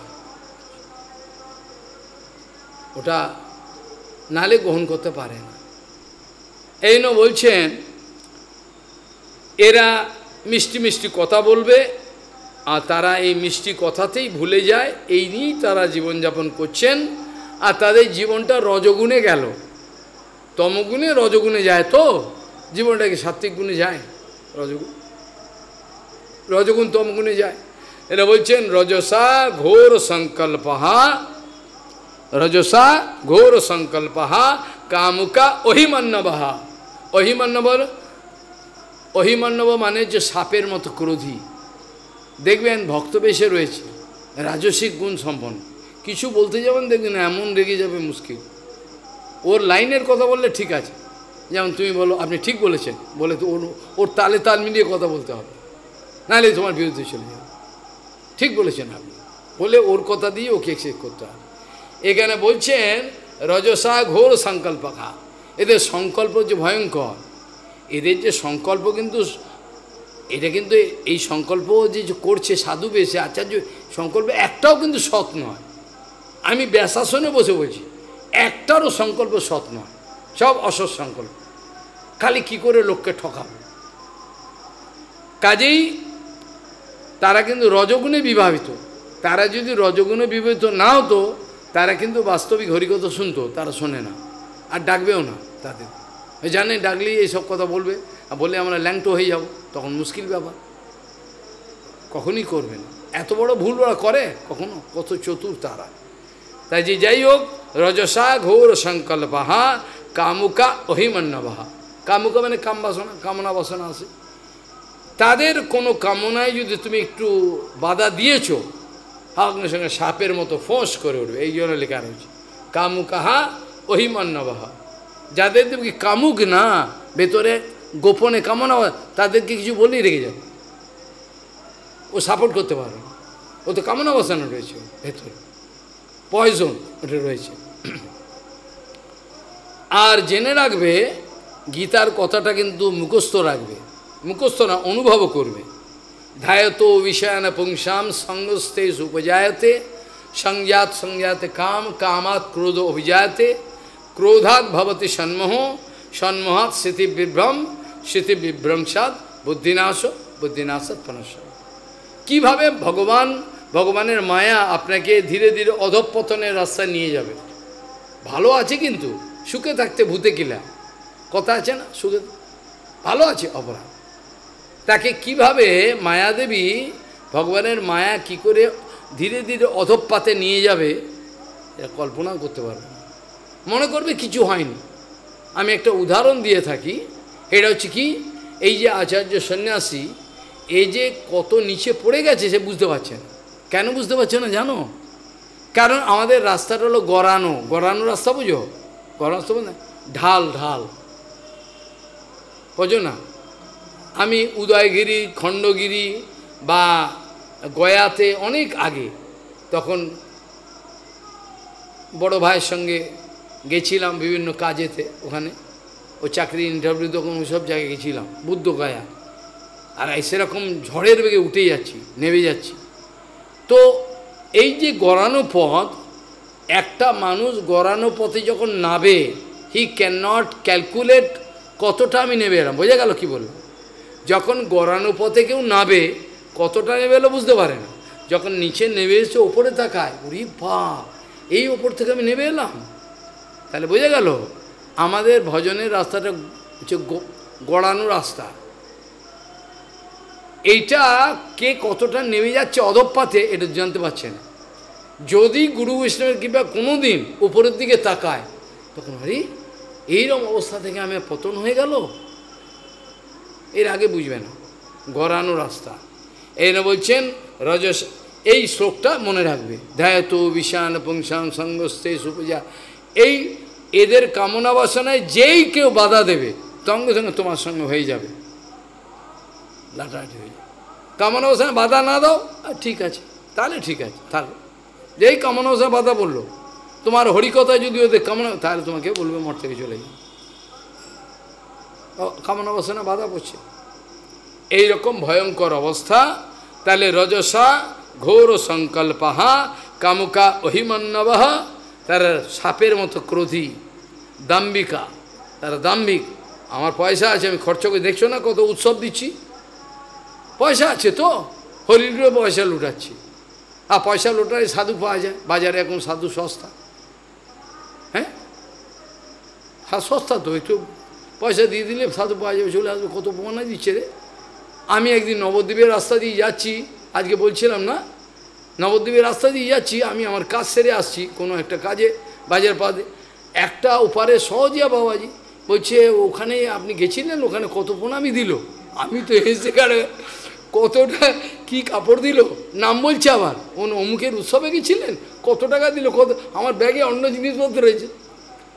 ওটা নালে গ্রহণ করতে পারে না এই বলছেন এরা মিষ্টি মিষ্টি কথা বলবে আর তারা এই মিষ্টি কথাতেই ভুলে যায় এই নিয়েই তারা জীবনযাপন করছেন আর তাদের জীবনটা রজগুণে গেল তমগুণে রজগুণে যায় তো জীবনটাকে সাত্বিক গুণে যায় রজগুণ রজগুণ তমগুণে যায় এটা বলছেন রজসা ঘোর সংকল্পহা রজসা ঘোর সংকল্পহা কামুকা অহিমান্নবহা অহিমান্নবর অহিমান্নব মানে যে সাপের মতো ক্রোধী দেখবেন ভক্ত বেশে রয়েছে রাজসিক গুণ সম্পন্ন কিছু বলতে যাবেন দেখবেন এমন রেগে যাবে মুশকিল ওর লাইনের কথা বললে ঠিক আছে যেমন তুমি বলো আপনি ঠিক বলেছেন বলে তো ওর ওর তালে তাল মিলিয়ে কথা বলতে হবে নাহলে তোমার বিরুদ্ধে চলে যাবে ঠিক বলেছেন আপনি বলে ওর কথা দিয়ে ওকে শেষ করতে হবে এখানে বলছেন রজসা ঘোর খা এদের সংকল্প যে ভয়ঙ্কর এদের যে সংকল্প কিন্তু এটা কিন্তু এই সংকল্প যে করছে সাধু বেশে আচার্য সংকল্প একটাও কিন্তু সৎ নয় আমি ব্যাসাসনে বসে বলছি একটারও সংকল্প সৎ নয় সব অসৎ সংকল্প খালি কি করে লোককে ঠকাবো কাজেই তারা কিন্তু রজগুণে বিবাহিত তারা যদি রজগুণে বিবাহিত না হতো তারা কিন্তু বাস্তবিক হরিকথা শুনতো তারা শোনে না আর ডাকবেও না তাদের জানে ডাকলেই এইসব কথা বলবে আর বলে আমরা ল্যাংটো হয়ে যাব তখন মুশকিল ব্যাপার কখনই করবে না এত বড় ভুল ওরা করে কখনো কত চতুর তারা তাই যে যাই হোক রজসা ঘোর সংকল্পাহা কামুকা অহিমান্যবাহা কামুকা মানে কাম বাসনা কামনা বাসনা আছে তাদের কোনো কামনায় যদি তুমি একটু বাধা দিয়েছ আপনার সঙ্গে সাপের মতো ফোঁস করে উঠবে এই জন্য লেখা রয়েছে কামু কাহা অহিমান্নবাহ যাদের তুমি কামুক না ভেতরে গোপনে কামনা তাদেরকে কিছু বলেই রেখে যাবে ও সাপোর্ট করতে পারে ও তো কামনা বসানো রয়েছে ভেতরে পয়জন ওটা রয়েছে আর জেনে রাখবে গীতার কথাটা কিন্তু মুখস্থ রাখবে মুখস্থ না অনুভব করবে ধায়ত বিষয়ান পুংসাম সঙ্গস্তে উপজায়তে সংজাত সংজাতে কাম কামাত ক্রোধ অভিজায়তে ক্রোধাত ভবতি সন্মোহ সন্মোহাত স্মৃতি বিভ্রম স্মৃতি বিভ্রংসাদ বুদ্ধিনাশ বুদ্ধিনাশাত পনশ কিভাবে ভগবান ভগবানের মায়া আপনাকে ধীরে ধীরে অধপতনের রাস্তা নিয়ে যাবে ভালো আছে কিন্তু সুখে থাকতে ভূতে কিলা কথা আছে না সুখে ভালো আছে অপরাধ তাকে কিভাবে মায়াদেবী ভগবানের মায়া কি করে ধীরে ধীরে অধপাতে নিয়ে যাবে এটা কল্পনাও করতে পারবে মনে করবে কিছু হয়নি আমি একটা উদাহরণ দিয়ে থাকি এটা হচ্ছে কি এই যে আচার্য সন্ন্যাসী এই যে কত নিচে পড়ে গেছে সে বুঝতে পারছে না কেন বুঝতে পারছে না জানো কারণ আমাদের রাস্তাটা হলো গড়ানো গড়ানো রাস্তা বুঝো গড়ানো রাস্তা মানে ঢাল ঢাল বোঝো না আমি উদয়গিরি খণ্ডগিরি বা গয়াতে অনেক আগে তখন বড় ভাইয়ের সঙ্গে গেছিলাম বিভিন্ন কাজেতে ওখানে ও চাকরি ইন্টারভিউ তখন ওই সব জায়গায় গেছিলাম বুদ্ধগয়া আর সেরকম ঝড়ের বেগে উঠে যাচ্ছি নেমে যাচ্ছি তো এই যে গড়ানো পথ একটা মানুষ গড়ানো পথে যখন নাবে হি ক্যান নট ক্যালকুলেট কতটা আমি নেবে এলাম বোঝা গেল কী বললাম যখন গড়ানো পথে কেউ নাবে কতটা নেবে এলো বুঝতে পারে না যখন নিচে নেবে এসে ওপরে তাকায় উরি বাপ এই ওপর থেকে আমি নেবে এলাম তাহলে বোঝা গেল আমাদের ভজনের রাস্তাটা হচ্ছে গড়ানো রাস্তা এইটা কে কতটা নেমে যাচ্ছে অদপ্পাতে এটা জানতে পারছে না যদি গুরু বৈষ্ণবের কৃপা কোনো দিন উপরের দিকে তাকায় তখন হরি এইরকম অবস্থা থেকে আমি পতন হয়ে গেল এর আগে বুঝবে না গড়ানো রাস্তা এই বলছেন রজস এই শ্লোকটা মনে রাখবে ধ্যায়ত বিশান পুংসান সঙ্গস্তে সুপূজা এই এদের কামনা বাসনায় যেই কেউ বাধা দেবে সঙ্গে সঙ্গে তোমার সঙ্গে হয়ে যাবে লাটালাটি হয়ে যাবে কামনা বাসনায় বাধা না দাও ঠিক আছে তাহলে ঠিক আছে তাহলে যেই কামনা বাসনায় বাধা বললো তোমার হরিকতা যদি ওদের কামনা তাহলে তোমাকে বলবে মর থেকে চলে যাবে কামনা বাসনা বাধা পড়ছে এইরকম ভয়ঙ্কর অবস্থা তাহলে রজসা ঘোর সংকল্পাহা কামুকা অহিমন্নবাহ তার সাপের মতো ক্রোধী দাম্বিকা তার দাম্বিক আমার পয়সা আছে আমি খরচ করে দেখছো না কত উৎসব দিচ্ছি পয়সা আছে তো হরিগুলো পয়সা লুটাচ্ছি আর পয়সা লুটারে সাধু পাওয়া যায় বাজারে এখন সাধু সস্তা হ্যাঁ হ্যাঁ সস্তা তো একটু পয়সা দিয়ে দিলে সাথে পাওয়া যাবে চলে আসবে কত প্রমাণা দিচ্ছে রে আমি একদিন নবদ্বীপের রাস্তা দিয়ে যাচ্ছি আজকে বলছিলাম না নবদ্বীপের রাস্তা দিয়ে যাচ্ছি আমি আমার কাজ সেরে আসছি কোনো একটা কাজে বাজার পাতে একটা ওপারে সহজিয়া বাবাজি বলছে ওখানে আপনি গেছিলেন ওখানে কত প্রণামি দিল আমি তো এসে কারে কতটা কি কাপড় দিল নাম বলছে আবার ওন অমুকের উৎসবে গেছিলেন কত টাকা দিল কত আমার ব্যাগে অন্য জিনিসপত্র রয়েছে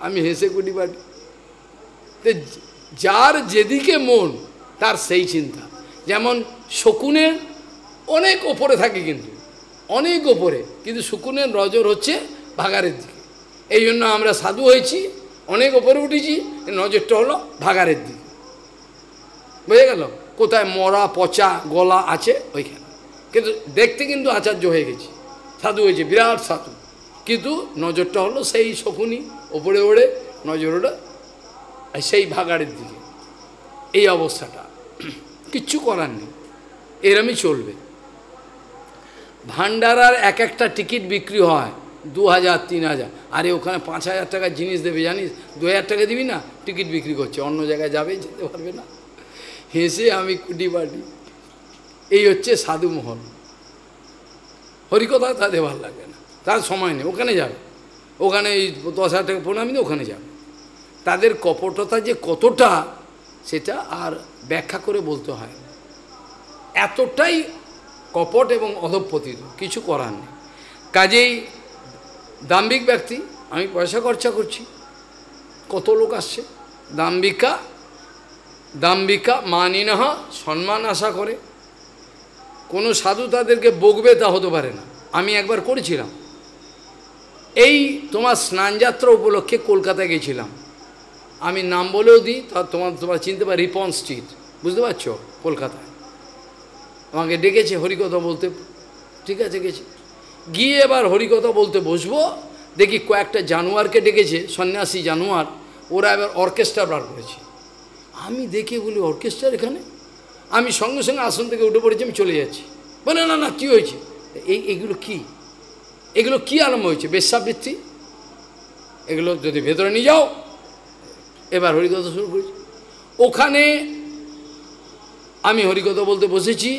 আমি হেসে কুটি পাটি যার যেদিকে মন তার সেই চিন্তা যেমন শকুনের অনেক ওপরে থাকে কিন্তু অনেক ওপরে কিন্তু শকুনের নজর হচ্ছে ভাগারের দিকে এই জন্য আমরা সাধু হয়েছি অনেক ওপরে উঠেছি নজরটা হলো ভাগারের দিকে বুঝে গেল কোথায় মরা পচা গলা আছে ওইখানে কিন্তু দেখতে কিন্তু আচার্য হয়ে গেছি সাধু হয়েছে বিরাট সাধু কিন্তু নজরটা হলো সেই শকুনি ওপরে ওড়ে নজর ওটা সেই ভাগাড়ের দিকে এই অবস্থাটা কিচ্ছু করার নেই এরমই চলবে ভান্ডারার এক একটা টিকিট বিক্রি হয় দু হাজার তিন হাজার আরে ওখানে পাঁচ হাজার টাকার জিনিস দেবে জানিস দু হাজার টাকা দিবি না টিকিট বিক্রি করছে অন্য জায়গায় যাবে যেতে পারবে না হেসে আমি কুটি পাটি এই হচ্ছে সাধু মহল হরিকথা তাদের ভালো লাগে না তার সময় নেই ওখানে যাবে ওখানে দশ হাজার টাকা পনেরো মিনিট ওখানে যাবে তাদের কপটতা যে কতটা সেটা আর ব্যাখ্যা করে বলতে হয় এতটাই কপট এবং অধপতিত কিছু করার নেই কাজেই দাম্ভিক ব্যক্তি আমি পয়সা খরচা করছি কত লোক আসছে দাম্বিকা দাম্বিকা মানিনাহ সম্মান আশা করে কোনো সাধু তাদেরকে বকবে তা হতে পারে না আমি একবার করেছিলাম এই তোমার স্নানযাত্রা উপলক্ষে কলকাতায় গেছিলাম আমি নাম বলেও দিই তা তোমার তোমার চিনতে পারো রিপন স্ট্রিট বুঝতে পারছো কলকাতায় আমাকে ডেকেছে হরিকথা বলতে ঠিক আছে গেছি গিয়ে এবার হরিকথা বলতে বসবো দেখি কয়েকটা জানোয়ারকে ডেকেছে সন্ন্যাসী জানোয়ার ওরা এবার অর্কেস্ট্রা বার করেছে আমি দেখে বলি অর্কেস্ট্রার এখানে আমি সঙ্গে সঙ্গে আসন থেকে উঠে পড়েছি আমি চলে যাচ্ছি বলে না না কী হয়েছে এই এগুলো কি এগুলো কি আরম্ভ হয়েছে বেশ্যাবৃত্তি এগুলো যদি ভেতরে নিয়ে যাও এবার হরিকথা শুরু করেছি ওখানে আমি হরিকথা বলতে বসেছি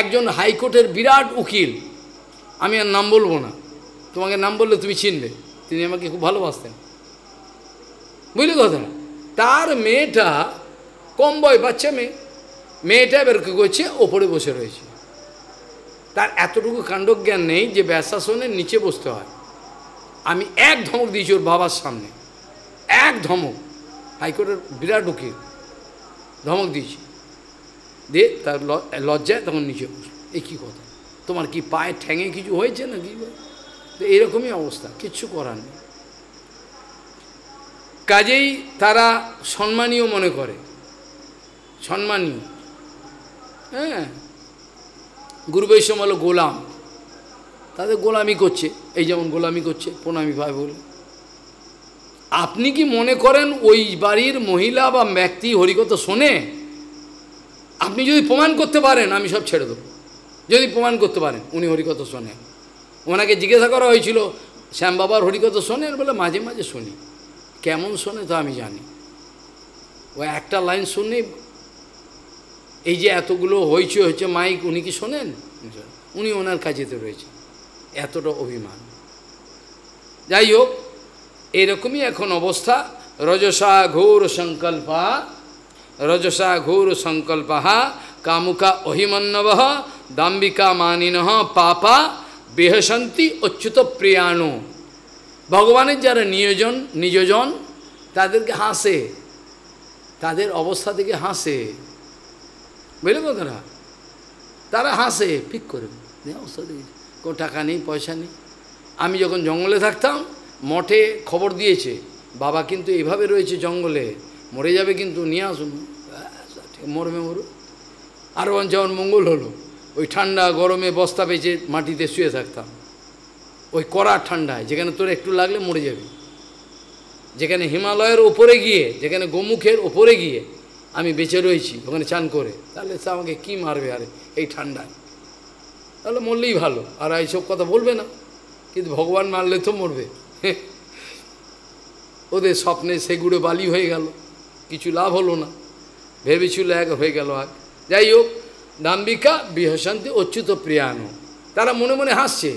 একজন হাইকোর্টের বিরাট উকিল আমি আর নাম বলবো না তোমাকে নাম বললে তুমি চিনবে তিনি আমাকে খুব ভালোবাসতেন বুঝলি কথা তার মেয়েটা কম বয় বাচ্চা মেয়ে মেয়েটা এবার কী করছে ওপরে বসে রয়েছে তার এতটুকু কাণ্ডজ্ঞান নেই যে ব্যাসাসনের নিচে বসতে হয় আমি এক ধমক দিয়েছি ওর বাবার সামনে এক ধমক হাইকোর্টের বিরাট উকিল ধমক দিয়েছি দিয়ে তার লজ্জায় তখন নিচে বসল এই কী কথা তোমার কি পায়ে ঠ্যাঙে কিছু হয়েছে না কি বলে এরকমই অবস্থা কিচ্ছু করার নেই কাজেই তারা সম্মানীয় মনে করে সম্মানীয় হ্যাঁ গুরু হলো গোলাম তাদের গোলামি করছে এই যেমন গোলামি করছে প্রণামী ভাই বলে আপনি কি মনে করেন ওই বাড়ির মহিলা বা ব্যক্তি হরিকথা শোনে আপনি যদি প্রমাণ করতে পারেন আমি সব ছেড়ে দেবো যদি প্রমাণ করতে পারেন উনি হরিকথা শোনে ওনাকে জিজ্ঞাসা করা হয়েছিল শ্যাম বাবার হরিকথা শোনেন বলে মাঝে মাঝে শুনি কেমন শোনে তো আমি জানি ও একটা লাইন শুনে এই যে এতগুলো হয়েছে হয়েছে মাইক উনি কি শোনেন উনি ওনার কাছেতে রয়েছে এতটা অভিমান যাই হোক এরকমই এখন অবস্থা রজসা ঘোর সংকল্পা রজসা ঘোর সংকল্পা কামুকা অহিমন্নব দাম্বিকা মানিন পাপা বেহসন্তি অচ্যুত প্রিয়াণু ভগবানের যারা নিয়োজন নিযোজন তাদেরকে হাসে তাদের অবস্থা থেকে হাসে বুঝলে কথাটা তারা হাসে পিক করে অবস্থা দেখেছি কোনো টাকা নেই পয়সা নেই আমি যখন জঙ্গলে থাকতাম মঠে খবর দিয়েছে বাবা কিন্তু এভাবে রয়েছে জঙ্গলে মরে যাবে কিন্তু নিয়ে আসুন মরবে মরু আরও যেমন মঙ্গল হলো ওই ঠান্ডা গরমে বস্তা পেয়েছে মাটিতে শুয়ে থাকতাম ওই কড়া ঠান্ডায় যেখানে তোর একটু লাগলে মরে যাবে যেখানে হিমালয়ের ওপরে গিয়ে যেখানে গোমুখের ওপরে গিয়ে আমি বেঁচে রয়েছি ওখানে চান করে তাহলে সে আমাকে কী মারবে আরে এই ঠান্ডায় তাহলে মরলেই ভালো আর এইসব কথা বলবে না কিন্তু ভগবান মারলে তো মরবে ওদের স্বপ্নে সেগুড়ো বালি হয়ে গেল কিছু লাভ হলো না ভেবেছিল এক হয়ে গেল আর যাই হোক দাম্বিকা বৃহশান্তি অচ্যুত প্রিয়ানো তারা মনে মনে হাসছে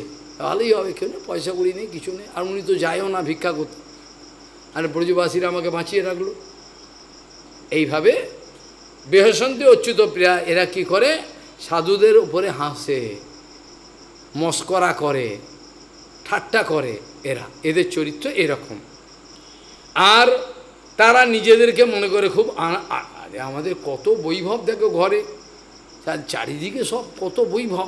ভালোই হবে কেউ পয়সা করি নেই কিছু নেই আর উনি তো যায়ও না ভিক্ষা করতে আর ব্রজবাসীরা আমাকে বাঁচিয়ে রাখলো এইভাবে বৃহশান্তি অচ্যুত প্রিয়া এরা কি করে সাধুদের উপরে হাসে মস্করা করে ঠাট্টা করে এরা এদের চরিত্র এরকম আর তারা নিজেদেরকে মনে করে খুব আরে আমাদের কত বৈভব দেখো ঘরে তার চারিদিকে সব কত বৈভব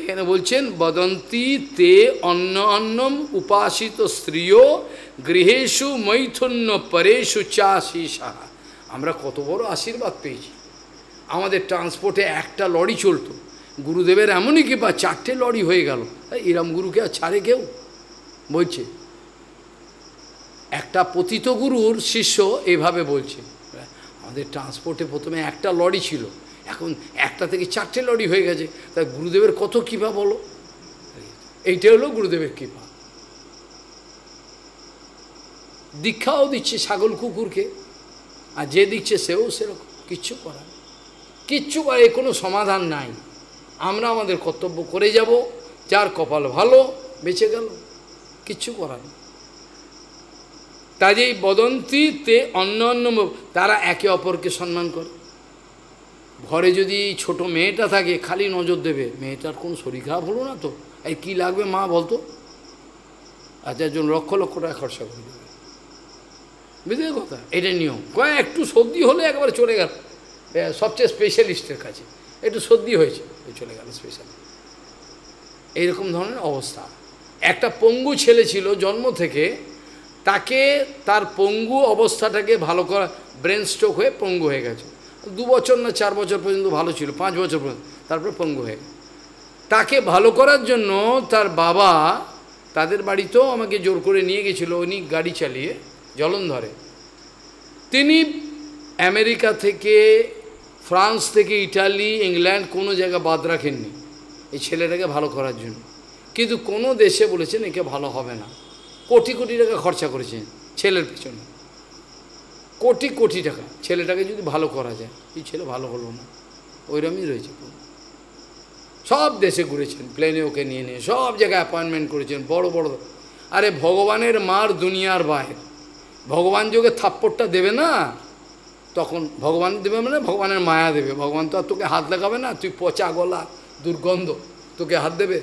এখানে বলছেন বদন্তি তে অন্য অন্নম উপাসিত স্ত্রীও গৃহেশু মৈথুন্য পরেশু চাষি সাহা আমরা কত বড় আশীর্বাদ পেয়েছি আমাদের ট্রান্সপোর্টে একটা লরি চলতো গুরুদেবের এমনই কি বা চারটে লরি হয়ে গেল এরম গুরুকে আর ছাড়ে কেউ বলছে একটা পতিত গুরুর শিষ্য এভাবে বলছে আমাদের ট্রান্সপোর্টে প্রথমে একটা লরি ছিল এখন একটা থেকে চারটে লরি হয়ে গেছে তা গুরুদেবের কত কৃপা বলো এইটা হলো গুরুদেবের কৃপা দীক্ষাও দিচ্ছে ছাগল কুকুরকে আর যে দিচ্ছে সেও সেরকম কিচ্ছু করার কিচ্ছু এ কোনো সমাধান নাই আমরা আমাদের কর্তব্য করে যাব যার কপাল ভালো বেঁচে গেল কিচ্ছু করার তা কাজেই বদন্তিতে অন্য অন্য তারা একে অপরকে সম্মান করে ঘরে যদি ছোট মেয়েটা থাকে খালি নজর দেবে মেয়েটার কোন শরীর খারাপ হলো না তো এই কী লাগবে মা বলতো আচ্ছা একজন লক্ষ লক্ষ টাকা খরচা করে দেবে বুঝলে কথা এটা নিয়ম কয়ে একটু সর্দি হলে একবারে চলে গেল সবচেয়ে স্পেশালিস্টের কাছে একটু সর্দি হয়েছে চলে গেল স্পেশাল এইরকম ধরনের অবস্থা একটা পঙ্গু ছেলে ছিল জন্ম থেকে তাকে তার পঙ্গু অবস্থাটাকে ভালো করা ব্রেন স্ট্রোক হয়ে পঙ্গু হয়ে গেছে দু বছর না চার বছর পর্যন্ত ভালো ছিল পাঁচ বছর পর্যন্ত তারপরে পঙ্গু হয়ে তাকে ভালো করার জন্য তার বাবা তাদের বাড়িতেও আমাকে জোর করে নিয়ে গেছিল উনি গাড়ি চালিয়ে জলন্ধরে তিনি আমেরিকা থেকে ফ্রান্স থেকে ইটালি ইংল্যান্ড কোনো জায়গা বাদ রাখেননি এই ছেলেটাকে ভালো করার জন্য কিন্তু কোনো দেশে বলেছেন একে ভালো হবে না কোটি কোটি টাকা খরচা করেছেন ছেলের পিছনে কোটি কোটি টাকা ছেলেটাকে যদি ভালো করা যায় এই ছেলে ভালো হলো না ওইরকমই রয়েছে সব দেশে ঘুরেছেন প্লেনে ওকে নিয়ে নিয়ে সব জায়গায় অ্যাপয়েন্টমেন্ট করেছেন বড় বড় আরে ভগবানের মার দুনিয়ার বাইর ভগবান যোগে থাপ্পড়টা দেবে না তখন ভগবান দেবে মানে ভগবানের মায়া দেবে ভগবান তো আর তোকে হাত লাগাবে না তুই পচা গলা দুর্গন্ধ তোকে হাত দেবে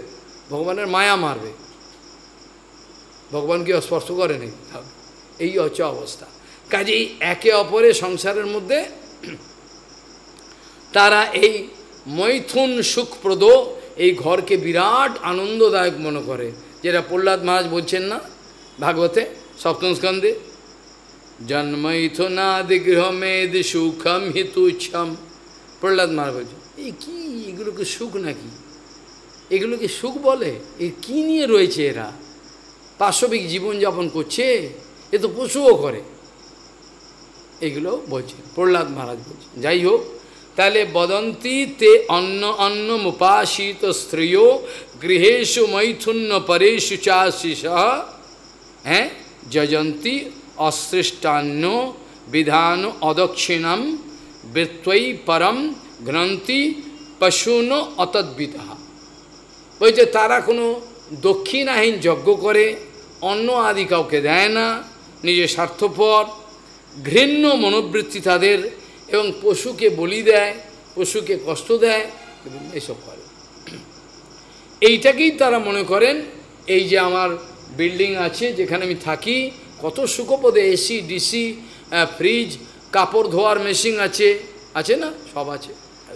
ভগবানের মায়া মারবে ভগবানকে স্পর্শ করে নেই এই হচ্ছে অবস্থা কাজেই একে অপরে সংসারের মধ্যে তারা এই মৈথুন সুখপ্রদ এই ঘরকে বিরাট আনন্দদায়ক মনে করে যেটা প্রহ্লাদ মহারাজ বলছেন না ভাগবতে সপ্তম স্কন্ধে জন্মৈথুনাদি গৃহমেদ সুখম হিতুচ্ছম প্রহ্লাদ মহারাজ বলছে এই কি এগুলোকে সুখ নাকি এগুলোকে সুখ বলে এ কি নিয়ে রয়েছে এরা পাশবিক জীবনযাপন করছে এ তো পশুও করে এগুলো বলছে প্রহ্লাদ মহারাজ বলছে যাই হোক তাহলে বদন্তি তে অন্ন অন্ন মুপাশিত স্ত্রীয় গৃহেশু মৈথুন্য পরেশু সহ হ্যাঁ যজন্তি অসৃষ্টান্ন বিধান অদক্ষিণম বৃত্তই পরম গ্রন্থি পশুন অতদ্বিধা বলছে তারা কোনো দক্ষিণাহীন যজ্ঞ করে অন্য আদি কাউকে দেয় না নিজের স্বার্থপর ঘৃণ্য মনোবৃত্তি তাদের এবং পশুকে বলি দেয় পশুকে কষ্ট দেয় এসব করে এইটাকেই তারা মনে করেন এই যে আমার বিল্ডিং আছে যেখানে আমি থাকি কত সুখপদে এসি ডিসি ফ্রিজ কাপড় ধোয়ার মেশিন আছে আছে না সব আছে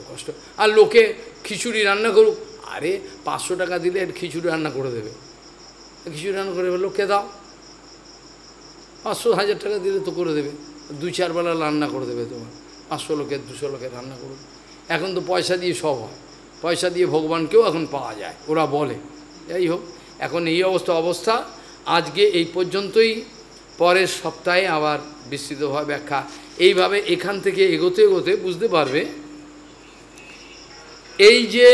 কষ্ট আর লোকে খিচুড়ি রান্না করুক আরে পাঁচশো টাকা দিলে খিচুড়ি রান্না করে দেবে খিচুড়ি রান্না করে লোককে দাও পাঁচশো হাজার টাকা দিলে তো করে দেবে দু চারবেলা রান্না করে দেবে তোমার পাঁচশো লোকের দুশো লোকের রান্না করবে এখন তো পয়সা দিয়ে সব হয় পয়সা দিয়ে ভগবানকেও এখন পাওয়া যায় ওরা বলে যাই হোক এখন এই অবস্থা অবস্থা আজকে এই পর্যন্তই পরের সপ্তাহে আবার বিস্তৃতভাবে ব্যাখ্যা এইভাবে এখান থেকে এগোতে এগোতে বুঝতে পারবে এই যে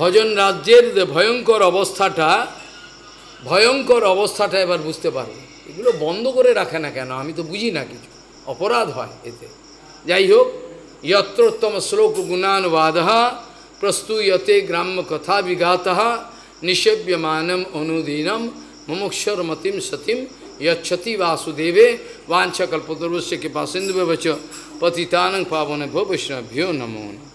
ভজন রাজ্যের যে ভয়ঙ্কর অবস্থাটা ভয়ঙ্কর অবস্থাটা এবার বুঝতে পারবে এগুলো বন্ধ করে রাখে না কেন আমি তো বুঝি না কিছু অপরাধ হয় এতে যাই হোক ইয়ত্রোত্তম শ্লোক গুণানুবাদ প্রস্তুয়তে গ্রাম্য কথা বিঘাত নিষেব্যমানম অনুদিনম মুমুক্ষর মতিম সতীম यक्षति वासुदेवे वाछकल्पतरुष्य कृपा सिंधु पतितानंग पावन भो वैष्णव्यो नमो